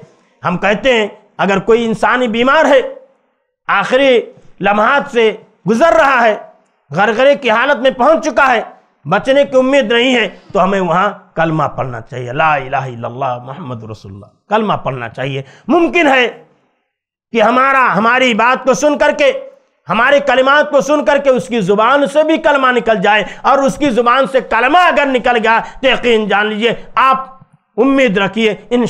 हम कहते हैं अगर कोई इंसानी बीमार है आखिरी लम्हात से गुजर रहा है गरगरे की हालत में पहुंच चुका है बचने की उम्मीद नहीं है तो हमें वहाँ कलमा पढ़ना चाहिए ला इला मोहम्मद रसुल्ला कलमा पढ़ना चाहिए मुमकिन है कि हमारा हमारी बात को सुन करके हमारे कलिमात को सुन करके उसकी ज़ुबान से भी कलमा निकल जाए और उसकी ज़ुबान से कलमा अगर निकल गया तो यकीन जान लीजिए आप उम्मीद रखिए इन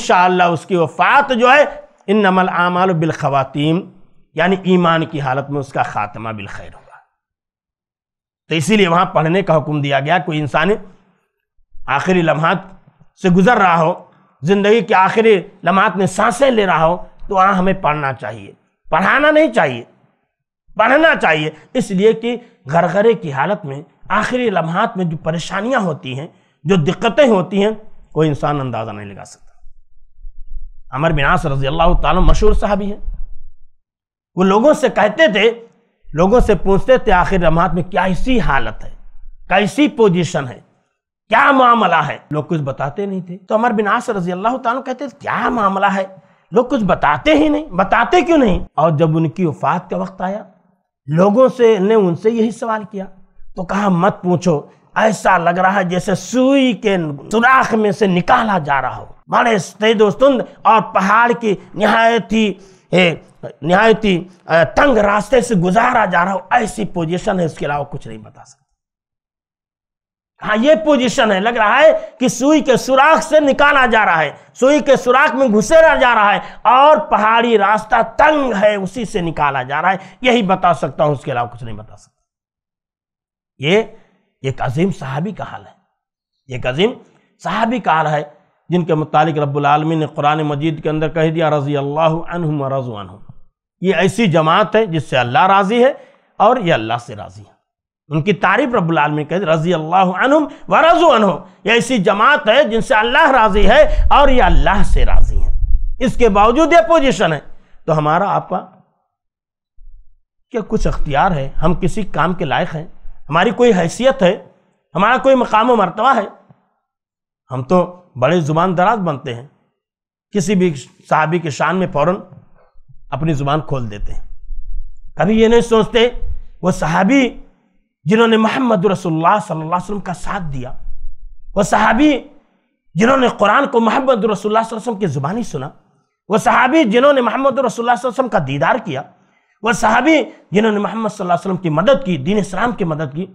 उसकी वफ़ात जो है इन नमल आमाल बिलखवातीम यानी ईमान की हालत में उसका ख़ात्मा बिलखैर हो तो इसीलिए वहाँ पढ़ने का हुक्म दिया गया कोई इंसान आखिरी लम्हात से गुजर रहा हो ज़िंदगी के आखिरी लम्हात में सांसें ले रहा हो तो वहाँ हमें पढ़ना चाहिए पढ़ाना नहीं चाहिए पढ़ना चाहिए इसलिए कि घरघरे की हालत में आखिरी लम्हात में जो परेशानियाँ होती हैं जो दिक्कतें होती हैं कोई इंसान अंदाज़ा नहीं लगा सकता अमर बिनास रजी अल्लाह तमशहूर साहबी हैं वो लोगों से कहते थे लोगों से पूछते थे आखिर रमात में क्या ऐसी हालत है कैसी पोजीशन है क्या मामला है लोग कुछ बताते नहीं थे तो अमर बिनास रजी अल्लाह कहते क्या मामला है लोग कुछ बताते ही नहीं बताते क्यों नहीं और जब उनकी वफात का वक्त आया लोगों से ने उनसे यही सवाल किया तो कहा मत पूछो ऐसा लग रहा है जैसे सुई के सुराख में से निकाला जा रहा हो बड़े दोस्तों और पहाड़ की नहायत ही नहायत तंग रास्ते से गुजारा जा रहा हो ऐसी पोजीशन है उसके अलावा कुछ नहीं बता सकते हाँ ये पोजीशन है लग रहा है कि सुई के सुराख से निकाला जा रहा है सुई के सुराख में घुसेरा जा रहा है और पहाड़ी रास्ता तंग है उसी से निकाला जा रहा है यही बता सकता हूं उसके अलावा कुछ नहीं बता सकता ये एक अजीम साहबी का हाल है एक अजीम साहबी का हाल है जिनके मतलब रब्लमी ने कुरान मजीद के अंदर कह दिया रज़ी अल्लाह अनहुम रज़वान ये ऐसी जमात है जिससे अल्लाह राज़ी है और ये अल्लाह से राज़ी है उनकी तारीफ रब्लमी कह रज़ी अल्लाह अनहुम व रज़वान ये ऐसी जमात है जिनसे अल्लाह राज़ी है और ये अल्लाह से राज़ी है इसके बावजूद ये पोजिशन है तो हमारा आपका क्या कुछ अख्तियार है हम किसी काम के लायक हैं हमारी कोई हैसियत है हमारा कोई मकाम मरतबा है हम तो बड़े ज़ुबान दराज बनते हैं किसी भी साहबी के शान में फ़ौर अपनी ज़ुबान खोल देते हैं कभी ये नहीं सोचते वो साहबी जिन्होंने मोहम्मद रसोल्ला सल्ला का साथ दिया वह साहबी जिन्होंने कुरान को मोहम्मद रसोल्ला वसल्लम की ज़ुबानी सुना वह साहबी जिन्होंने मोहम्मद रसोल्ला वसल्लम का दीदार किया वह साहबी जिन्होंने मोहम्मद वसल्लम की मदद की दीन इस्लाम की मदद की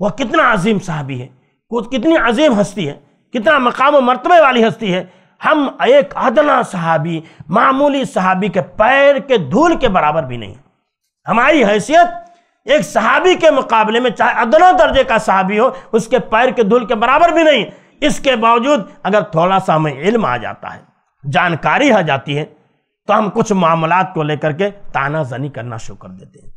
वह कितना अजीम साहबी है वो कितनी अजीम हस्ती है कितना मकाम मरतबे वाली हस्ती है हम एक अदना सहाबी मामूली सहाबी के पैर के धूल के बराबर भी नहीं हमारी हैसियत एक सहाबी के मुकाबले में चाहे अदना दर्जे का सहाबी हो उसके पैर के धूल के बराबर भी नहीं इसके बावजूद अगर थोड़ा सा हमें इल्म आ जाता है जानकारी आ जाती है तो हम कुछ मामला को लेकर के ताना जनी करना शुरू कर देते हैं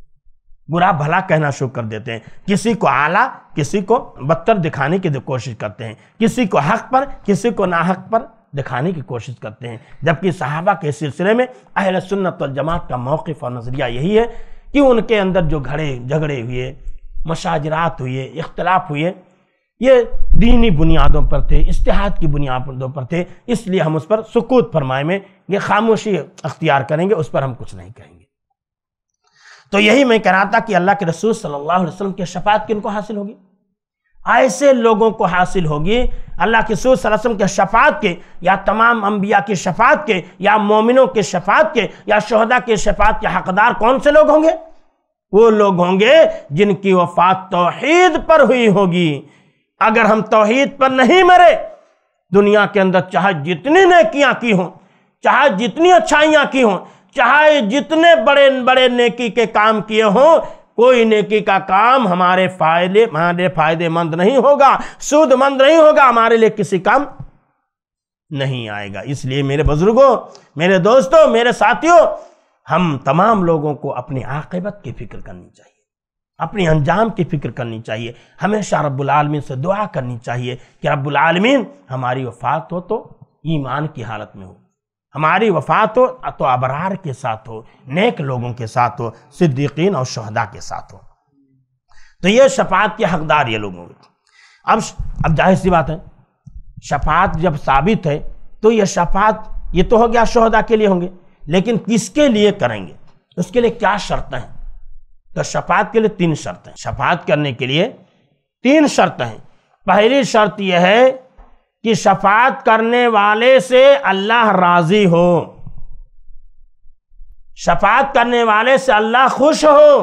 बुरा भला कहना शुरू कर देते हैं किसी को आला किसी को बदतर दिखाने की कोशिश करते हैं किसी को हक पर किसी को ना हक पर दिखाने की कोशिश करते हैं जबकि सहाबा के सिलसिले में अहल सुन्नत और जमात का मौक़ और नज़रिया यही है कि उनके अंदर जो घड़े झगड़े हुए मशाजरात हुए इख्तलाफ हुए ये दीनी बुनियादों पर थे इश्तहाद की बुनियादों पर थे इसलिए हम उस पर सुकूत फरमाए में ये खामोशी अख्तियार करेंगे उस पर हम कुछ नहीं कहेंगे तो यही मैं कह रहा था कि अल्लाह के रसूल सल्लल्लाहु अलैहि वसल्लम की शफात किनको हासिल होगी ऐसे लोगों को हासिल होगी अल्लाह के रसूल वसल्लम के शफात के या तमाम अम्बिया की शफात के या मोमिनों के शफात के या शहदा के शफात के हकदार कौन से लोग होंगे वो लोग होंगे जिनकी वफात तोहद पर हुई होगी अगर हम तोहद पर नहीं मरे दुनिया के अंदर चाहे जितनी नकियाँ की हों चाहे जितनी अच्छाइयाँ की हों चाहे जितने बड़े बड़े नेकी के काम किए हों कोई नेकी का काम हमारे फायदे हमारे फायदेमंद नहीं होगा शुद्धमंद नहीं होगा हमारे लिए किसी काम नहीं आएगा इसलिए मेरे बुजुर्गों मेरे दोस्तों मेरे साथियों हम तमाम लोगों को अपनी आकबत की फिक्र करनी चाहिए अपने अंजाम की फिक्र करनी चाहिए हमेशा आलमीन से दुआ करनी चाहिए कि रब्बुल आलमीन हमारी वफात हो तो ईमान की हालत में हो हमारी वफात हो तो अबरार के साथ हो नेक लोगों के साथ हो सिद्दीकीन और शहदा के साथ हो तो ये शफात के हकदार ये लोगों के अब अब जाहिर सी बात है शफात जब साबित है तो ये शफात ये तो हो गया शहदा के लिए होंगे लेकिन किसके लिए करेंगे उसके लिए क्या शर्तें हैं तो शफात के लिए तीन शर्तें शफात करने के लिए तीन शर्तें हैं पहली शर्त यह है कि शफात करने वाले से अल्लाह राज़ी हो शफात करने वाले से अल्लाह खुश हो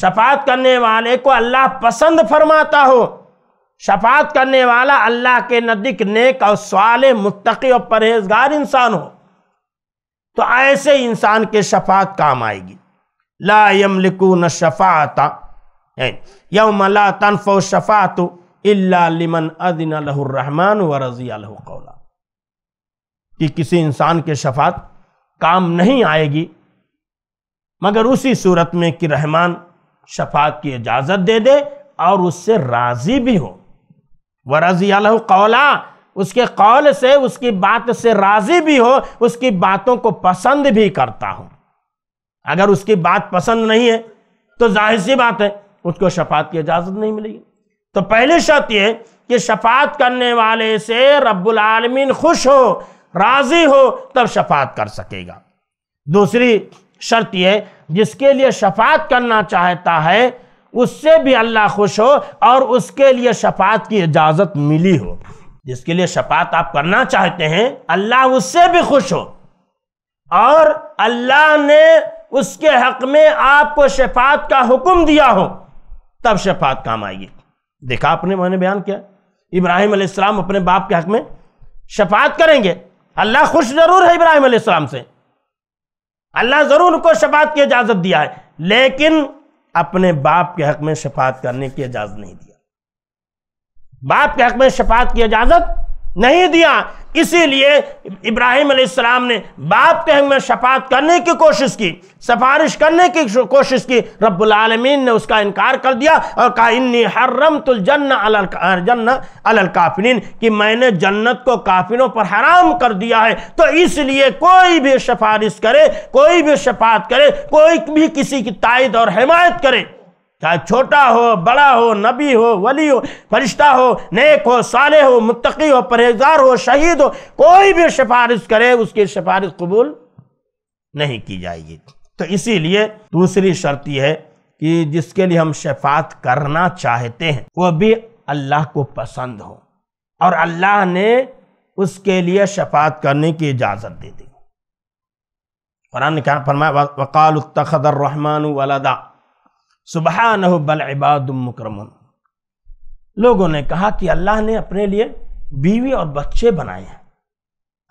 शफात करने वाले को अल्लाह पसंद फरमाता हो शफात करने वाला अल्लाह के नज़दीक नेक और सवाल मुतकी और परहेजगार इंसान हो तो ऐसे इंसान के शफात काम आएगी ला यमलिकू न शफाता यम ला तनफ़ो शफातु इमन अदिन रहमान व रजी कौला कि किसी इंसान के शफात काम नहीं आएगी मगर उसी सूरत में कि रहमान शफात की इजाज़त दे दे और उससे राज़ी भी हो व रजी कौला उसके कौल से उसकी बात से राज़ी भी हो उसकी बातों को पसंद भी करता हो अगर उसकी बात पसंद नहीं है तो जाहिर सी बात है उसको शफात की इजाज़त नहीं मिलेगी तो पहले शर्त यह कि शफात करने वाले से रब्बुल आलमीन खुश हो राजी हो तब शफात कर सकेगा दूसरी शर्त यह जिसके लिए शफात करना चाहता है उससे भी अल्लाह खुश हो और उसके लिए शफात की इजाज़त मिली हो जिसके लिए शफात आप करना चाहते हैं अल्लाह उससे भी खुश हो और अल्लाह ने उसके हक में आपको शफात का हुक्म दिया हो तब शफात काम आएगी देखा आपने मैंने बयान किया इब्राहिम अलैहिस्सलाम अपने बाप के हक में शफात करेंगे अल्लाह खुश जरूर है इब्राहिम अलैहिस्सलाम से अल्लाह ज़रूर उनको शफात की इजाज़त दिया है लेकिन अपने बाप के हक में शफात करने की इजाज़त नहीं दिया बाप के हक में शफात की इजाज़त नहीं दिया इसीलिए इब्राहिम अलैहिस्सलाम ने बाप के हक में शफात करने की कोशिश की सिफारिश करने की कोशिश की रब्लमीन ने उसका इनकार कर दिया और कहा इन्नी हर्रम तुल जन्न अलल काफिन कि मैंने जन्नत को काफिनों पर हराम कर दिया है तो इसलिए कोई भी सिफारिश करे कोई भी शफात करे कोई भी किसी की तायद और हिमायत करे चाहे छोटा हो बड़ा हो नबी हो वली हो फरिश्ता हो नेक हो साले हो मुतकी हो परहेजार हो शहीद हो कोई भी सिफारिश करे उसकी सिफारिश कबूल नहीं की जाएगी तो इसीलिए दूसरी शर्त यह है कि जिसके लिए हम शफात करना चाहते हैं वह भी अल्लाह को पसंद हो और अल्लाह ने उसके लिए शफात करने की इजाज़त दे दी कुरान ने कहा फरमाया वकाल तखदर रहमान वलदा सुबह इबाद मुकरम लोगों ने कहा कि अल्लाह ने अपने लिए बीवी और बच्चे बनाए हैं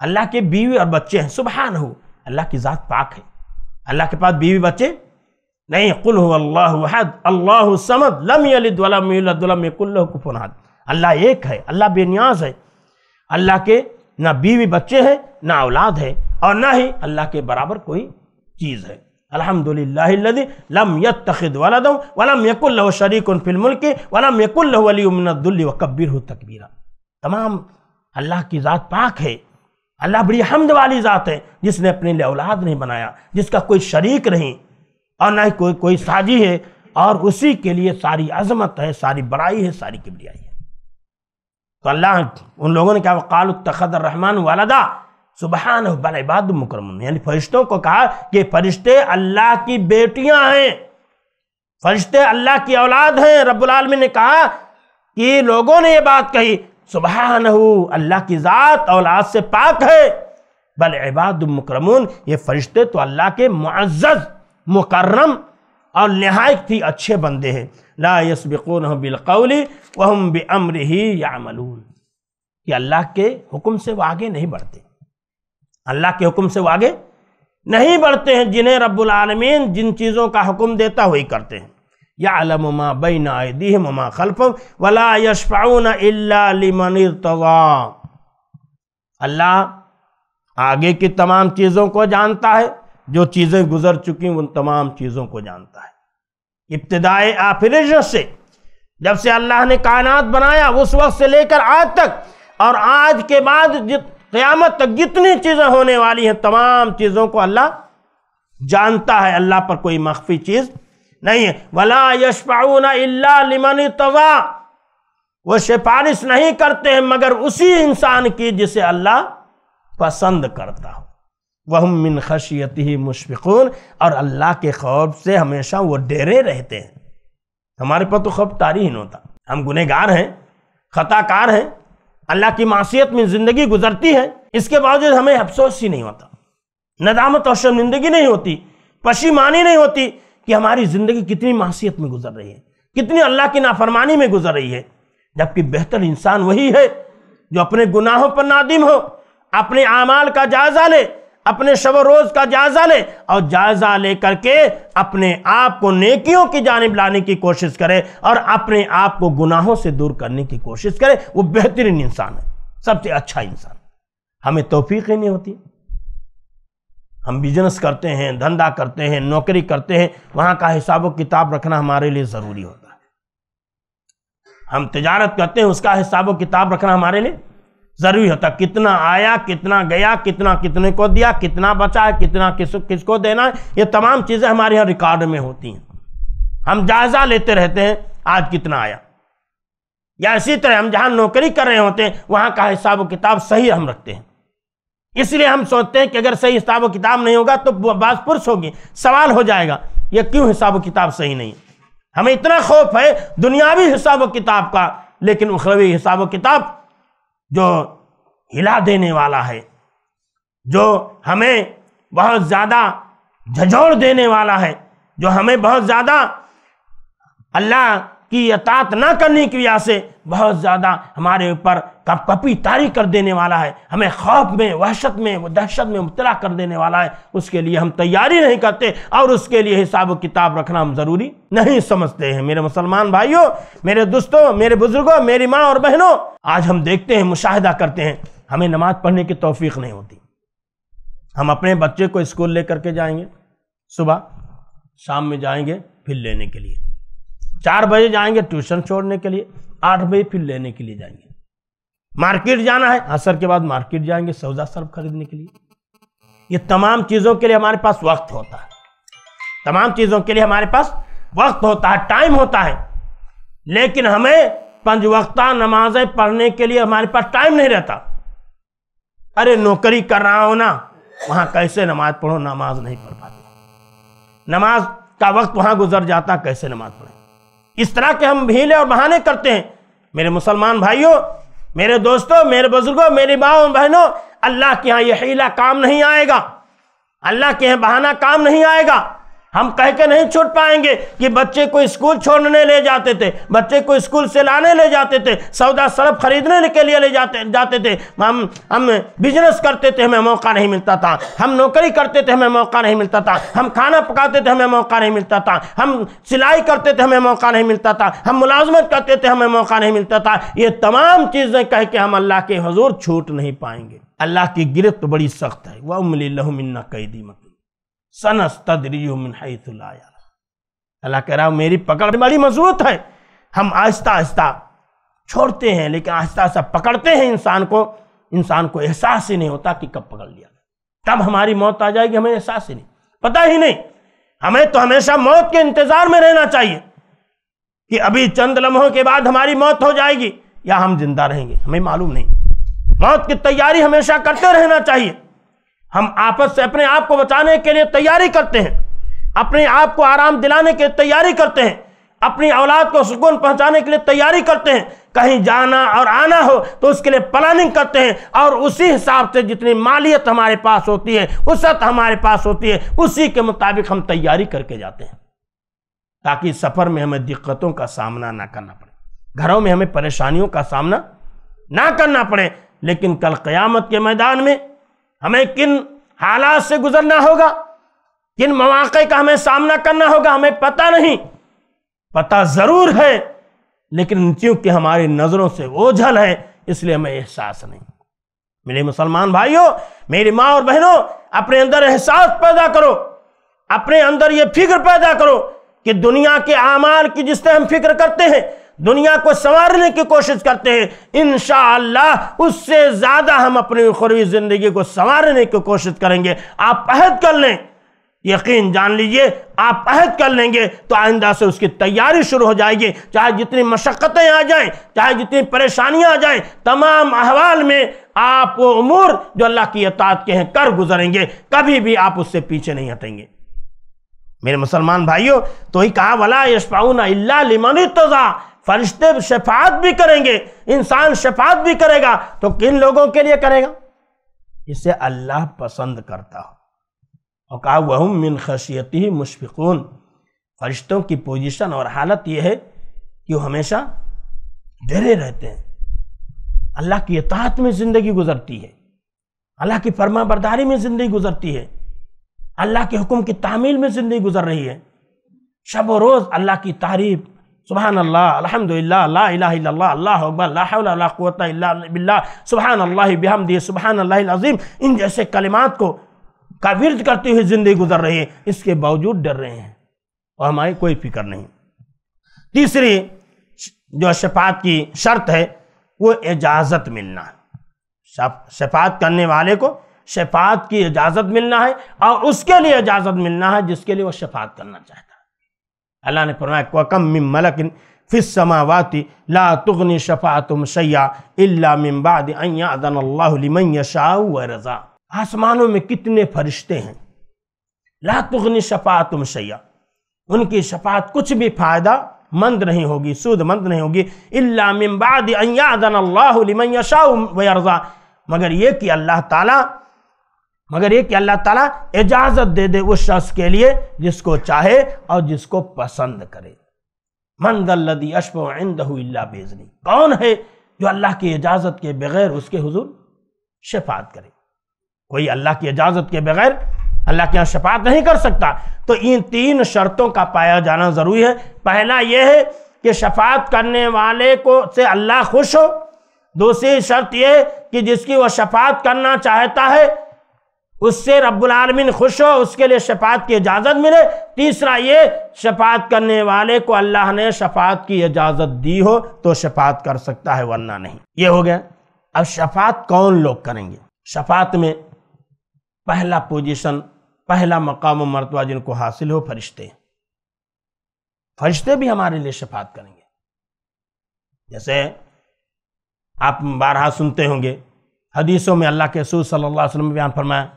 अल्लाह के बीवी और बच्चे हैं सुबह हो अल्लाह की ज़ात पाक है अल्लाह के पास बीवी बच्चे नहीं कुल हो अल्लाह अल्लाह समद अल्लाह एक है अल्लाह बेनियाज है अल्लाह के ना बीवी बच्चे हैं ना औलाद है और ना ही अल्लाह के बराबर कोई चीज़ है अलहमदिल्लादी लम यखद शरीक फिल्मुल के वलम तकबीरा तमाम अल्लाह की ज़ात पाक है अल्लाह बड़ी हमद वाली ज़ात है जिसने अपने लिए औलाद नहीं बनाया जिसका कोई शरीक नहीं और ना ही कोई कोई साजी है और उसी के लिए सारी अजमत है सारी बड़ाई है सारी किबरियाई है तो अल्लाह उन लोगों ने क्या वकाल तखद रहमान वालदा सुबहान बलबाद मुकरम यानी फरिश्तों को कहा कि फरिश्ते अल्लाह की बेटियां हैं फरिश्ते अल्लाह की औलाद हैं आलमी ने कहा कि लोगों ने यह बात कही सुबहान अल्लाह की ज़ात औलाद से पाक है बल इबाद मुकरमून ये फरिश्ते तो अल्लाह के मुआज़ मुकर्रम और नहाय थी अच्छे बंदे हैं ला यसबिकून बिलकौली वह बमर ही यामलून ये अल्लाह के हुक्म से वो आगे नहीं बढ़ते अल्लाह के हुक्म से वो आगे नहीं बढ़ते हैं जिन्हें रब्बुल आलमीन जिन चीज़ों का हुक्म देता वही करते हैं या अलमा दी ममा खलफ वला यशफ़ाउन लिमन अल्लाह आगे की तमाम चीज़ों को जानता है जो चीज़ें गुजर चुकी उन तमाम चीज़ों को जानता है इब्तदाए आफिर से जब से अल्लाह ने कायनात बनाया उस वक्त से लेकर आज तक और आज के बाद क़यामत तक जितनी चीज़ें होने वाली हैं तमाम चीज़ों को अल्लाह जानता है अल्लाह पर कोई मख्फी चीज़ नहीं है वला यशपाऊना इल्ला लिमन तवा वो सिफारिश नहीं करते हैं मगर उसी इंसान की जिसे अल्लाह पसंद करता हो वह मिन खशियत ही मुशफ़ून और अल्लाह के खौफ से हमेशा वो डेरे रहते हैं हमारे पास तो खौफ तारी ही होता हम गुनहगार हैं ख़ताकार हैं अल्लाह की मासीत में ज़िंदगी गुजरती है इसके बावजूद हमें अफसोस ही नहीं होता नदामत और शर्मिंदगी नहीं होती पशीमानी नहीं होती कि हमारी ज़िंदगी कितनी मासीत में गुजर रही है कितनी अल्लाह की नाफरमानी में गुजर रही है जबकि बेहतर इंसान वही है जो अपने गुनाहों पर नादिम हो अपने आमाल का जायज़ा ले अपने शब रोज का जायजा लें और जायजा ले करके अपने आप को नेकियों की जानब लाने की कोशिश करें और अपने आप को गुनाहों से दूर करने की कोशिश करें वो बेहतरीन इंसान है सबसे अच्छा इंसान हमें तोफीक ही नहीं होती हम बिजनेस करते हैं धंधा करते हैं नौकरी करते हैं वहां का हिसाब किताब रखना हमारे लिए ज़रूरी होता है हम तजारत करते हैं उसका हिसाब किताब रखना हमारे लिए जरूरी होता कितना आया कितना गया कितना कितने को दिया कितना बचा है कितना किस किसको देना है ये तमाम चीज़ें हमारे यहाँ रिकॉर्ड में होती हैं हम जायज़ा लेते रहते हैं आज कितना आया या इसी तरह हम जहाँ नौकरी कर रहे होते हैं वहाँ का हिसाब किताब सही हम रखते हैं इसलिए हम सोचते हैं कि अगर सही हिसाब किताब नहीं होगा तो बात पुरुष होगी सवाल हो जाएगा ये क्यों हिसाब किताब सही नहीं हमें इतना खौफ है दुनियावी हिसाब किताब का लेकिन उखरवी हिसाब किताब जो हिला देने वाला है जो हमें बहुत ज़्यादा झझोड़ देने वाला है जो हमें बहुत ज़्यादा अल्लाह की यतात ना करने की वजह से बहुत ज़्यादा हमारे ऊपर कपी तारी कर देने वाला है हमें खौफ में वहशत में वो दहशत में मुबतला कर देने वाला है उसके लिए हम तैयारी नहीं करते और उसके लिए हिसाब किताब रखना हम ज़रूरी नहीं समझते हैं मेरे मुसलमान भाइयों मेरे दोस्तों मेरे बुज़ुर्गों मेरी माँ और बहनों आज हम देखते हैं मुशाहिदा करते हैं हमें नमाज़ पढ़ने की तोफ़ी नहीं होती हम अपने बच्चे को स्कूल लेकर के जाएंगे सुबह शाम में जाएंगे फिर लेने के लिए चार बजे जाएंगे ट्यूशन छोड़ने के लिए आठ बजे फिर लेने के लिए जाएंगे मार्केट जाना है असर के बाद मार्केट जाएंगे सौदा सर्फ खरीदने के लिए ये तमाम चीज़ों के लिए हमारे पास वक्त होता है तमाम चीज़ों के लिए हमारे पास वक्त होता है टाइम होता है लेकिन हमें वक्ता नमाजें पढ़ने के लिए हमारे पास टाइम नहीं रहता अरे नौकरी कर रहा हो ना वहां कैसे नमाज पढ़ो नमाज नहीं पढ़ पाते नमाज का वक्त वहां गुजर जाता कैसे नमाज पढ़े इस तरह के हम हीले और बहाने करते हैं मेरे मुसलमान भाइयों मेरे दोस्तों मेरे बुजुर्गों मेरी माओ बहनों अल्लाह के यहाँ यह हीला काम नहीं आएगा अल्लाह के यहाँ बहाना काम नहीं आएगा हम कह के नहीं छूट पाएंगे कि बच्चे को स्कूल छोड़ने ले जाते थे बच्चे को स्कूल से लाने ले जाते थे सौदा सरफ खरीदने के लिए ले जाते जाते थे हम हम बिजनेस करते थे हमें मौका नहीं मिलता था हम नौकरी करते थे हमें मौका नहीं मिलता था हम खाना पकाते थे हमें मौका नहीं मिलता था हम सिलाई करते थे हमें मौका नहीं मिलता था हम मुलाजमत करते थे हमें मौका नहीं मिलता था ये तमाम चीज़ें कह के हम अल्लाह के हजूर छूट नहीं पाएंगे अल्लाह की गिरफ्त बड़ी सख्त है वह मिली लहमिन कैदी मत अल्लाह कह रहा मेरी पकड़ बड़ी मजबूत है हम आहिस्ता आहिस्ता छोड़ते हैं लेकिन आहिस्ता आहिस्ता पकड़ते हैं इंसान को इंसान को एहसास ही नहीं होता कि कब पकड़ लिया तब हमारी मौत आ जाएगी हमें एहसास ही नहीं पता ही नहीं हमें तो हमेशा मौत के इंतजार में रहना चाहिए कि अभी चंद लम्हों के बाद हमारी मौत हो जाएगी या हम जिंदा रहेंगे हमें मालूम नहीं मौत की तैयारी हमेशा करते रहना चाहिए हम आपस से अपने आप को बचाने के लिए तैयारी करते हैं अपने आप को आराम दिलाने के लिए तैयारी करते हैं अपनी औलाद को सुकून पहुंचाने के लिए तैयारी करते हैं कहीं जाना और आना हो तो उसके लिए प्लानिंग करते हैं और उसी हिसाब से जितनी मालियत हमारे पास होती है उसत हमारे पास होती है उसी के मुताबिक हम तैयारी करके जाते हैं ताकि सफ़र में हमें दिक्कतों का सामना ना करना पड़े घरों में हमें परेशानियों का सामना ना करना पड़े लेकिन कल क़यामत के मैदान में हमें किन हालात से गुजरना होगा किन मौाक़े का हमें सामना करना होगा हमें पता नहीं पता ज़रूर है लेकिन क्योंकि हमारी नज़रों से ओझल है इसलिए हमें एहसास नहीं मेरे मुसलमान भाइयों मेरी माँ और बहनों अपने अंदर एहसास पैदा करो अपने अंदर ये फिक्र पैदा करो कि दुनिया के आमाल की जिससे हम फिक्र करते हैं दुनिया को संवारने की कोशिश करते हैं इन उससे ज़्यादा हम अपनी खुरी ज़िंदगी को संवारने की कोशिश करेंगे आप अहद कर लें यकीन जान लीजिए आप अहद कर लेंगे तो आइंदा से उसकी तैयारी शुरू हो जाएगी चाहे जितनी मशक्क़तें आ जाएं चाहे जितनी परेशानियां आ जाएं तमाम अहवाल में आप वो उमूर जो अल्लाह की अतात के हैं कर गुजरेंगे कभी भी आप उससे पीछे नहीं हटेंगे मेरे मुसलमान भाइयों तो ही कहा वला यशपाउना लिमन तजा फरिश्ते शफात भी करेंगे इंसान शफात भी करेगा तो किन लोगों के लिए करेगा इसे अल्लाह पसंद करता और कहा वह मिन खशियती मुशफ़िकून फरिश्तों की पोजीशन और हालत यह है कि वो हमेशा डरे रहते हैं अल्लाह की अतात में ज़िंदगी गुजरती है अल्लाह की फरमा बरदारी में ज़िंदगी गुजरती है अल्लाह के हुक्म की तामील में ज़िंदगी गुजर रही है शब रोज़ अल्लाह की तारीफ सुबहान अल्लाह अलहमदिल्ला ला इला अल्लाह अकबर लाला सुबहान अल्लाह बिहमदी सुबहान अल्लाजीम इन जैसे कलिमात को का विरद करते हुए ज़िंदगी गुजर रही है इसके बावजूद डर रहे हैं और हमारी कोई फिक्र नहीं तीसरी जो शफात की शर्त है वो इजाज़त मिलना शफात करने वाले को शफात की इजाज़त मिलना है और उसके लिए इजाज़त मिलना है जिसके लिए वो शफात करना चाहता है अल्लाह ने फरमाया कम मिम मलकिन फिस समावाति ला तुगनी शफ़ातुम सैया इल्ला मिम बाद अयादन अल्लाहमन यशा व रज़ा आसमानों में कितने फरिश्ते हैं ला तुगनी शफ़ातुम सैया उनकी शफात कुछ भी फ़ायदा मंद नहीं होगी सूद मंद नहीं होगी इल्ला मिम बाद अल्लाह अल्लाहमन यशा व रज़ा मगर ये कि अल्लाह ताला मगर ये कि अल्लाह ताला इजाज़त दे दे उस शख्स के लिए जिसको चाहे और जिसको पसंद करे मंदी अशफ बेजनी कौन है जो अल्लाह की इजाज़त के बगैर उसके हुजूर शफात करे कोई अल्लाह की इजाज़त के बगैर अल्लाह के यहाँ शफात नहीं कर सकता तो इन तीन शर्तों का पाया जाना ज़रूरी है पहला यह है कि शफात करने वाले को से अल्लाह खुश हो दूसरी शर्त यह कि जिसकी वह शफात करना चाहता है उससे रब्बुलआलमीन खुश हो उसके लिए शफात की इजाज़त मिले तीसरा ये शफात करने वाले को अल्लाह ने शफात की इजाज़त दी हो तो शफात कर सकता है वरना नहीं ये हो गया अब शफात कौन लोग करेंगे शफात में पहला पोजीशन पहला मकाम मरतबा जिनको हासिल हो फरिश्ते फरिश्ते भी हमारे लिए शफात करेंगे जैसे आप बारहा सुनते होंगे हदीसों में अल्लाह के रसूल सल्लल्लाहु अलैहि वसल्लम बयान फरमाया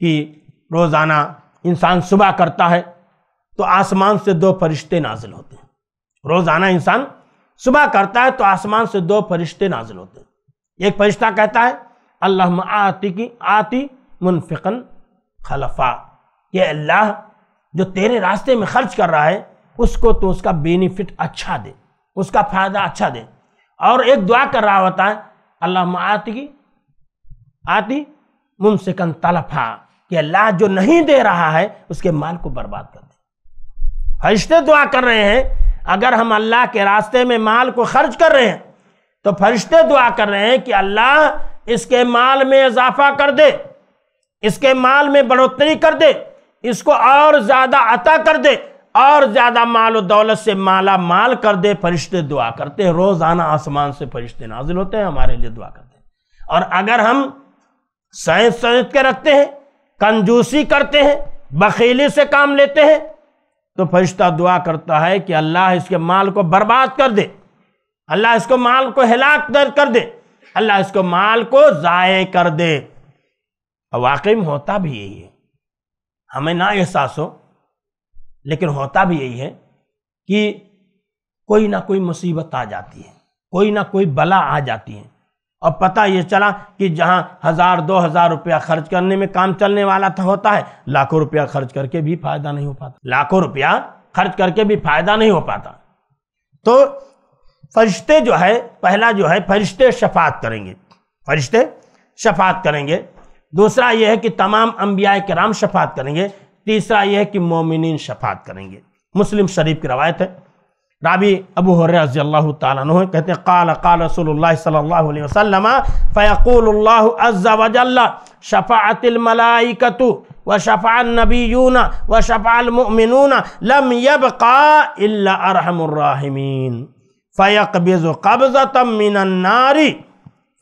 कि रोज़ाना इंसान सुबह करता है तो आसमान से दो फरिश्ते नाजिल होते हैं रोज़ाना इंसान सुबह करता है तो आसमान से दो फरिश्ते नाजिल होते हैं एक फरिश्ता कहता है अल्लाह आती की आती मुनफिकन खलफा ये अल्लाह जो तेरे रास्ते में खर्च कर रहा है उसको तो उसका बेनिफिट अच्छा दे उसका फ़ायदा अच्छा दे और एक दुआ कर रहा होता है अल्लाह आती की आती मुनफिकन तलफा कि अल्लाह जो नहीं दे रहा है उसके माल को बर्बाद कर दे फरिश्ते दुआ कर रहे हैं अगर हम अल्लाह के रास्ते में माल को खर्च कर रहे हैं तो फरिश्ते दुआ कर रहे हैं कि अल्लाह इसके माल में इजाफा कर दे इसके माल में बढ़ोतरी कर दे इसको और ज़्यादा अता कर दे और ज़्यादा माल और दौलत से माला माल कर दे फरिश्ते दुआ करते हैं रोज़ाना आसमान से फरिश्ते नाजिल होते हैं हमारे लिए दुआ करते हैं और अगर हम साइंस साइंस के रखते हैं कंजूसी करते हैं बखीली से काम लेते हैं तो फरिश्ता दुआ करता है कि अल्लाह इसके माल को बर्बाद कर दे अल्लाह इसको माल को हिलाक दर कर दे अल्लाह इसको माल को ज़ाय कर दे वाकई में होता भी यही है हमें ना एहसास हो लेकिन होता भी यही है कि कोई ना कोई मुसीबत आ जाती है कोई ना कोई बला आ जाती है अब पता ये चला कि जहाँ हज़ार दो हज़ार रुपया खर्च करने में काम चलने वाला था होता है लाखों रुपया खर्च करके भी फायदा नहीं हो पाता लाखों रुपया खर्च करके भी फायदा नहीं हो पाता तो फरिश्ते जो है पहला जो है फरिश्ते शफात करेंगे फरिश्ते शफात करेंगे दूसरा यह है कि तमाम अम्बिया कराम शफात करेंगे तीसरा यह है कि मोमिन शफात करेंगे मुस्लिम शरीफ की रवायत है राबी अबू हर रजी अल्लाह तह कहते हैं काल काल रसोल्ला सल्लल्लाहु अलैहि वसल्लम फ़यकुल्लाह अज़्ज़ा शफ़ातिल मलाइकतु व शफ़ान नबीयून व शफ़ाल मुमिनून लम यबका इल्ला अरहमुर्राहिमीन फ़यकबिज़ु कब्ज़तम मिनन नारी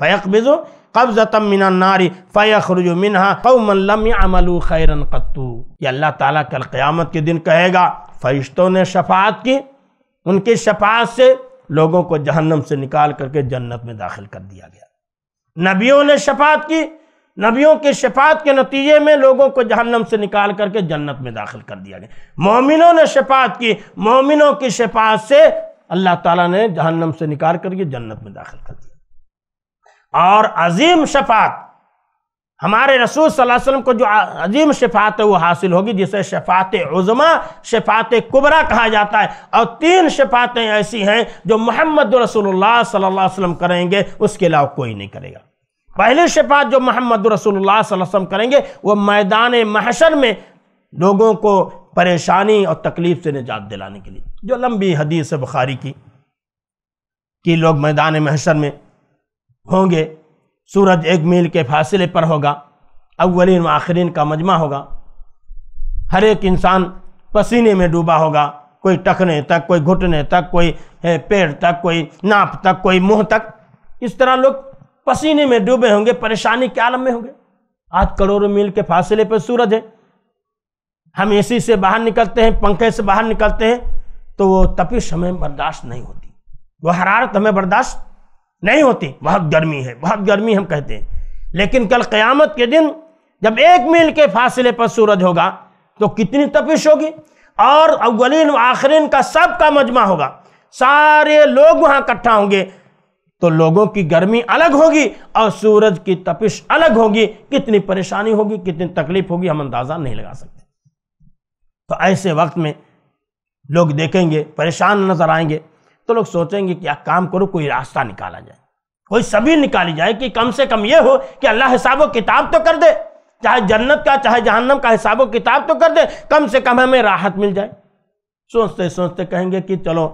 फ़यकबिज़ु कब्ज़तम मिनन नारी फ़यखरजु मिनहा कौमन लम यमलु खैरन कत्तू ये अल्लाह ताला कल क़यामत के दिन कहेगा फ़रिश्तों ने शफ़ात की उनके शफात से लोगों को जहन्नम से निकाल करके जन्नत में दाखिल कर दिया गया नबियों ने शफात की नबियों के शफात के नतीजे में लोगों को जहन्नम से निकाल करके जन्नत में दाखिल कर दिया गया मोमिनों ने शफात की मोमिनों की शफात से अल्लाह ताला ने जहन्नम से निकाल करके जन्नत में दाखिल कर दिया और अजीम शफात हमारे रसूल सल्लल्लाहु अलैहि वसल्लम को जो अजीम शफात है वो हासिल होगी जिसे शफात उज़मा शफात कुबरा कहा जाता है और तीन शफातें ऐसी हैं जो मोहम्मद रसूलुल्लाह सल्लल्लाहु अलैहि वसल्लम करेंगे उसके अलावा कोई नहीं करेगा पहली शफात जो मोहम्मद रसूलुल्लाह सल्लल्लाहु अलैहि वसल्लम करेंगे वो मैदान महशर में लोगों को परेशानी और तकलीफ से निजात दिलाने के लिए जो लंबी हदीस बुखारी की कि लोग मैदान महशर में होंगे सूरज एक मील के फासिले पर होगा अवलिन व आखरीन का मजमा होगा हर एक इंसान पसीने में डूबा होगा कोई टखने तक कोई घुटने तक कोई पेड़ तक कोई नाप तक कोई मुंह तक इस तरह लोग पसीने में डूबे होंगे परेशानी के आलम में होंगे आज करोड़ों मील के फासले पर सूरज है हम एसी से बाहर निकलते हैं पंखे से बाहर निकलते हैं तो वो तपिश हमें बर्दाश्त नहीं होती वो हरारत हमें बर्दाश्त नहीं होती बहुत गर्मी है बहुत गर्मी हम कहते हैं लेकिन कल क़यामत के दिन जब एक मील के फासले पर सूरज होगा तो कितनी तपिश होगी और अव्वलिन आखरीन का सब का मजमा होगा सारे लोग वहाँ इकट्ठा होंगे तो लोगों की गर्मी अलग होगी और सूरज की तपिश अलग होगी कितनी परेशानी होगी कितनी तकलीफ होगी हम अंदाज़ा नहीं लगा सकते तो ऐसे वक्त में लोग देखेंगे परेशान नजर आएंगे तो लोग सोचेंगे कि क्या काम करो कोई रास्ता निकाला जाए कोई सभी निकाली जाए कि कम से कम ये हो कि अल्लाह हिसाब किताब तो कर दे चाहे जन्नत का चाहे जहन्नम का हिसाब किताब तो कर दे कम से कम हमें राहत मिल जाए सोचते सोचते कहेंगे कि चलो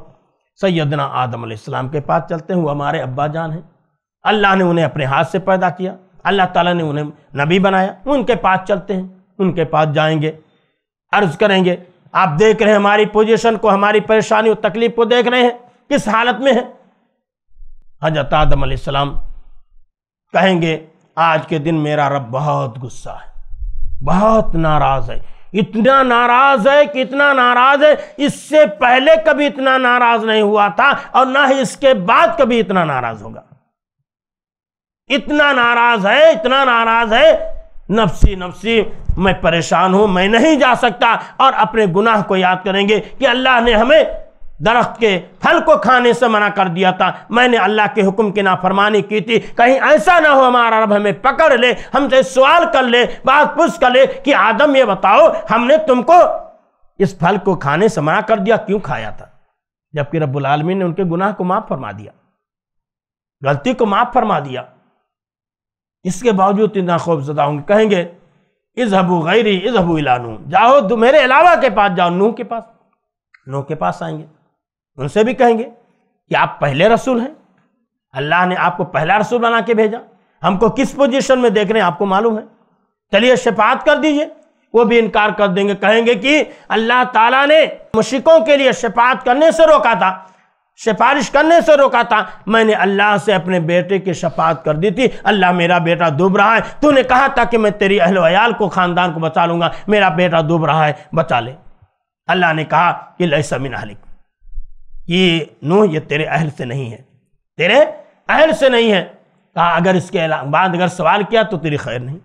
सैदना आदम इस्लाम के पास चलते हैं वो हमारे अब्बा जान हैं अल्लाह ने उन्हें अपने हाथ से पैदा किया अल्लाह ताला ने उन्हें नबी बनाया उनके पास चलते हैं उनके पास जाएंगे अर्ज़ करेंगे आप देख रहे हैं हमारी पोजीशन को हमारी परेशानी और तकलीफ को देख रहे हैं किस हालत में है हजरत आदम आसमाम कहेंगे आज के दिन मेरा रब बहुत गुस्सा है बहुत नाराज है इतना नाराज है कि इतना नाराज है इससे पहले कभी इतना नाराज नहीं हुआ था और ना ही इसके बाद कभी इतना नाराज होगा इतना नाराज है इतना नाराज है नफसी नफसी मैं परेशान हूं मैं नहीं जा सकता और अपने गुनाह को याद करेंगे कि अल्लाह ने हमें दरख्त के फल को खाने से मना कर दिया था मैंने अल्लाह के हुक्म की नाफरमानी की थी कहीं ऐसा ना हो हमारा रब हमें पकड़ ले हमसे सवाल कर ले बात पूछ कर ले कि आदम ये बताओ हमने तुमको इस फल को खाने से मना कर दिया क्यों खाया था जबकि रब्बुल आलमीन ने उनके गुनाह को माफ़ फरमा दिया गलती को माफ़ फरमा दिया इसके बावजूद इतना खौफजदा होंगे कहेंगे हबू गैरी इजहबू इला नूह जाओ मेरे अलावा के पास जाओ नूह के पास नूह के पास आएंगे उनसे भी कहेंगे कि आप पहले रसूल हैं अल्लाह ने आपको पहला रसूल बना के भेजा हमको किस पोजीशन में देख रहे हैं आपको मालूम है चलिए शफात कर दीजिए वो भी इनकार कर देंगे कहेंगे कि अल्लाह ताला ने मुशिकों के लिए शफात करने से रोका था सिफारिश करने से रोका था मैंने अल्लाह से अपने बेटे की शफात कर दी थी अल्लाह मेरा बेटा डूब रहा है तूने कहा था कि मैं तेरी अहल वयाल को ख़ानदान को बचा लूँगा मेरा बेटा डूब रहा है बचा ले अल्लाह ने कहा कि लहसमिन हलिक कि नू ये तेरे अहल से नहीं है तेरे अहल से नहीं है कहा अगर इसके बाद अगर सवाल किया तो तेरी खैर नहीं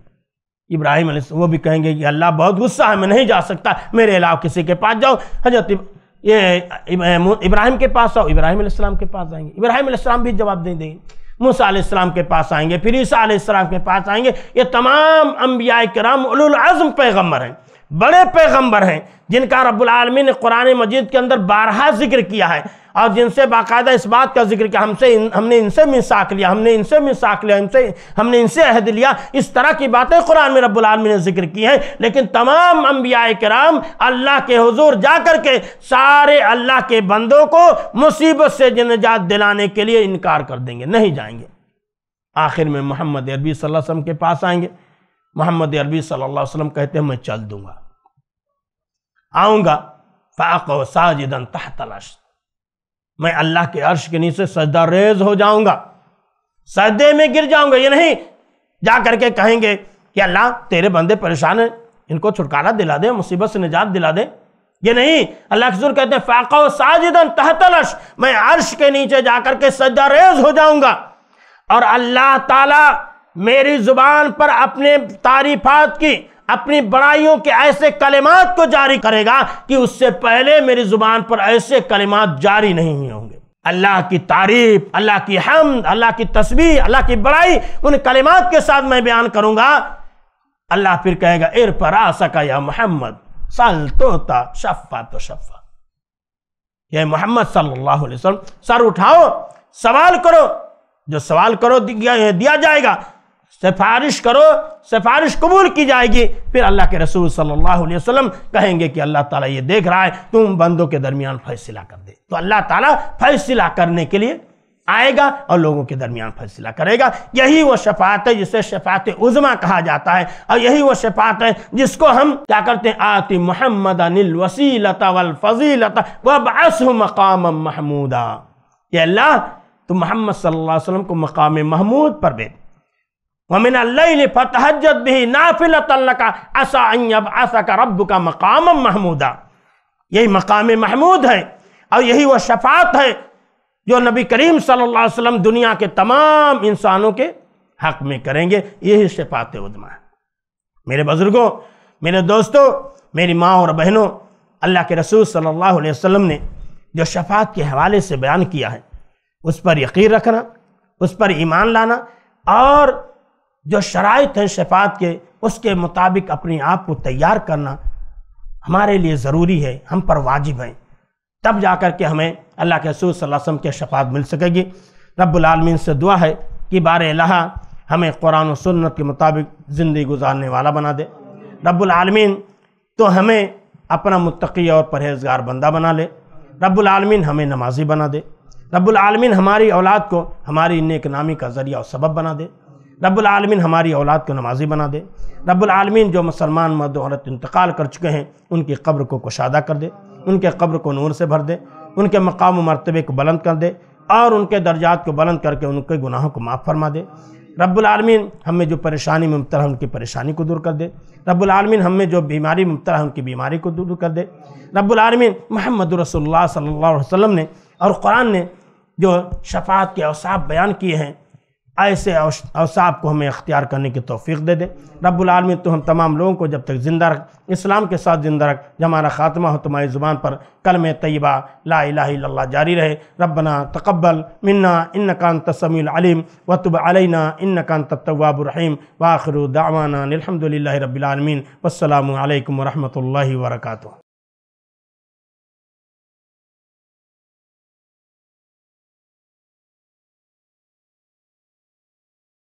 इब्राहिम वो भी कहेंगे कि अल्लाह बहुत गुस्सा है मैं नहीं जा सकता मेरे अलावा किसी के पास जाओ हजरत ये इब्राहिम के पास आओ इब्राहिम इस्लाम के पास आएंगे इब्राहिम इस्लाम भी जवाब दे देंगे मूसा आसमाम के पास आएंगे फिर ईसा आसमाम के पास आएंगे ये तमाम अम्बिया कराम उलुल पैगम्बर हैं बड़े पैगंबर हैं जिनका रब्बुल रबालमीन ने कुरान मजीद के अंदर बारहा जिक्र किया है और जिनसे बाकायदा इस बात का जिक्र किया हमसे इन, हमने इनसे मिसाक लिया हमने इनसे मिसाक लिया इनसे हमने इनसे अहद लिया इस तरह की बातें कुरान में रब्बुल ने जिक्र की हैं लेकिन तमाम अम्बिया कराम अल्लाह के हजूर जा कर के सारे अल्लाह के बंदों को मुसीबत से जनजात दिलाने के लिए इनकार कर देंगे नहीं जाएंगे आखिर में मोहम्मद अरबी वसल्लम के पास आएंगे मोहम्मद अरबी सल्लल्लाहु अलैहि वसल्लम कहते हैं मैं चल दूंगा आऊंगा फाक साजिदन तह मैं अल्लाह के अर्श के नीचे सजदा रेज हो जाऊंगा सजदे में गिर जाऊंगा ये नहीं जा करके कहेंगे कि अल्लाह तेरे बंदे परेशान हैं इनको छुटकारा दिला दे मुसीबत से निजात दिला दे ये नहीं अल्लाह के कहते हैं फाका साजिदन तहतलश मैं अर्श के नीचे जाकर के सजदा रेज हो जाऊंगा और अल्लाह ताला मेरी जुबान पर अपने तारीफात की अपनी बड़ाइयों के ऐसे कलिमात को जारी करेगा कि उससे पहले मेरी जुबान पर ऐसे कलिमात जारी नहीं हुए होंगे अल्लाह की तारीफ अल्लाह की हम अल्लाह की तस्वीर अल्लाह की बड़ाई उन कलिमात के साथ मैं बयान करूंगा अल्लाह फिर कहेगा पर आ सका या मोहम्मद सल तोता शफा तो शफा यह मोहम्मद सल्लल्लाहु अलैहि वसल्लम सर उठाओ सवाल करो जो सवाल करो दिया, दिया जाएगा सिफारिश करो सिफारिश कबूल की जाएगी फिर अल्लाह के रसूल सल्लल्लाहु अलैहि वसल्लम कहेंगे कि अल्लाह ताला ये देख रहा है तुम बंदों के दरमियान फैसला कर दे तो अल्लाह ताला फैसला करने के लिए आएगा और लोगों के दरमियान फैसला करेगा यही वो शफात है जिसे शफात उजमा कहा जाता है और यही वो शफात है जिसको हम क्या करते हैं आति मोहम्मद अनिल वसीलता वल फजीलता वसु मकाम महमूदा ये अल्लाह तो मोहम्मद सल्लल्लाहु अलैहि वसल्लम को मकाम महमूद पर भेज वमिन भी नाफिल का आसा का रब का मकाम महमूदा यही मकाम महमूद है और यही वह शफात है जो नबी करीम सल्लल्लाहु अलैहि वसल्लम दुनिया के तमाम इंसानों के हक में करेंगे यही शफात उदमा है मेरे बुजुर्गों मेरे दोस्तों मेरी माँ और बहनों अल्लाह के रसूल सल्लल्लाहु अलैहि वसल्लम ने जो शफात के हवाले से बयान किया है उस पर यकीन रखना उस पर ईमान लाना और जो शराइ हैं शफात के उसके मुताबिक अपने आप को तैयार करना हमारे लिए ज़रूरी है हम पर वाजिब हैं तब जा कर के हमें अल्लाह के रसूल वसम के शफात मिल सकेगी रबालमीन से दुआ है कि बार अल्लाह हमें कुरान सुन्नत के मुताबिक ज़िंदगी गुजारने वाला बना दे रबालमीन तो हमें अपना मतकी और परहेजगार बंदा बना ले रबालमीन हमें नमाजी बना दे रबालमीन हमारी औलाद को हमारी नामी का ज़रिया और सबब बना दे रब्लमिन हमारी औलाद को नमाजी बना दे रब्लमिन जो मुसलमान मर्द औरत इंतकाल कर चुके हैं उनकी कब्र को कुशादा कर दे उनके कब्र को नूर से भर दे उनके मकाम मरतबे को बुलंद कर दे और उनके दर्जात को बुलंद करके उनके गुनाहों को माफ़ फरमा दे रबालमीन हमें जो परेशानी में मुबतला उनकी परेशानी को दूर कर दे रबालमीन हमें जो बीमारी में मुबतला उनकी बीमारी को दूर कर दे रबालमीन महमद रसोल्ला सल्ला वसम ने और क़ुरान ने जो शफात के अवसाफ बयान किए हैं ऐसे अवसाब को हमें अख्तियार करने की तोफ़ी दे दे रबालमी तो हम तमाम लोगों को जब तक ज़िंदा रख इस्लाम के साथ ज़िंदा रख जब हमारा ख़ात्मा हो तुम्हारी तो ज़ुबान पर कलम तयबा ला इला जारी रहे रबना तकबल मन्ना इन कान तसमीम वतुब अलना इन कान तवाबरहीम वाखरुदावाना अलहमदिल्ल रबालमीन वसलम वालकम वर्का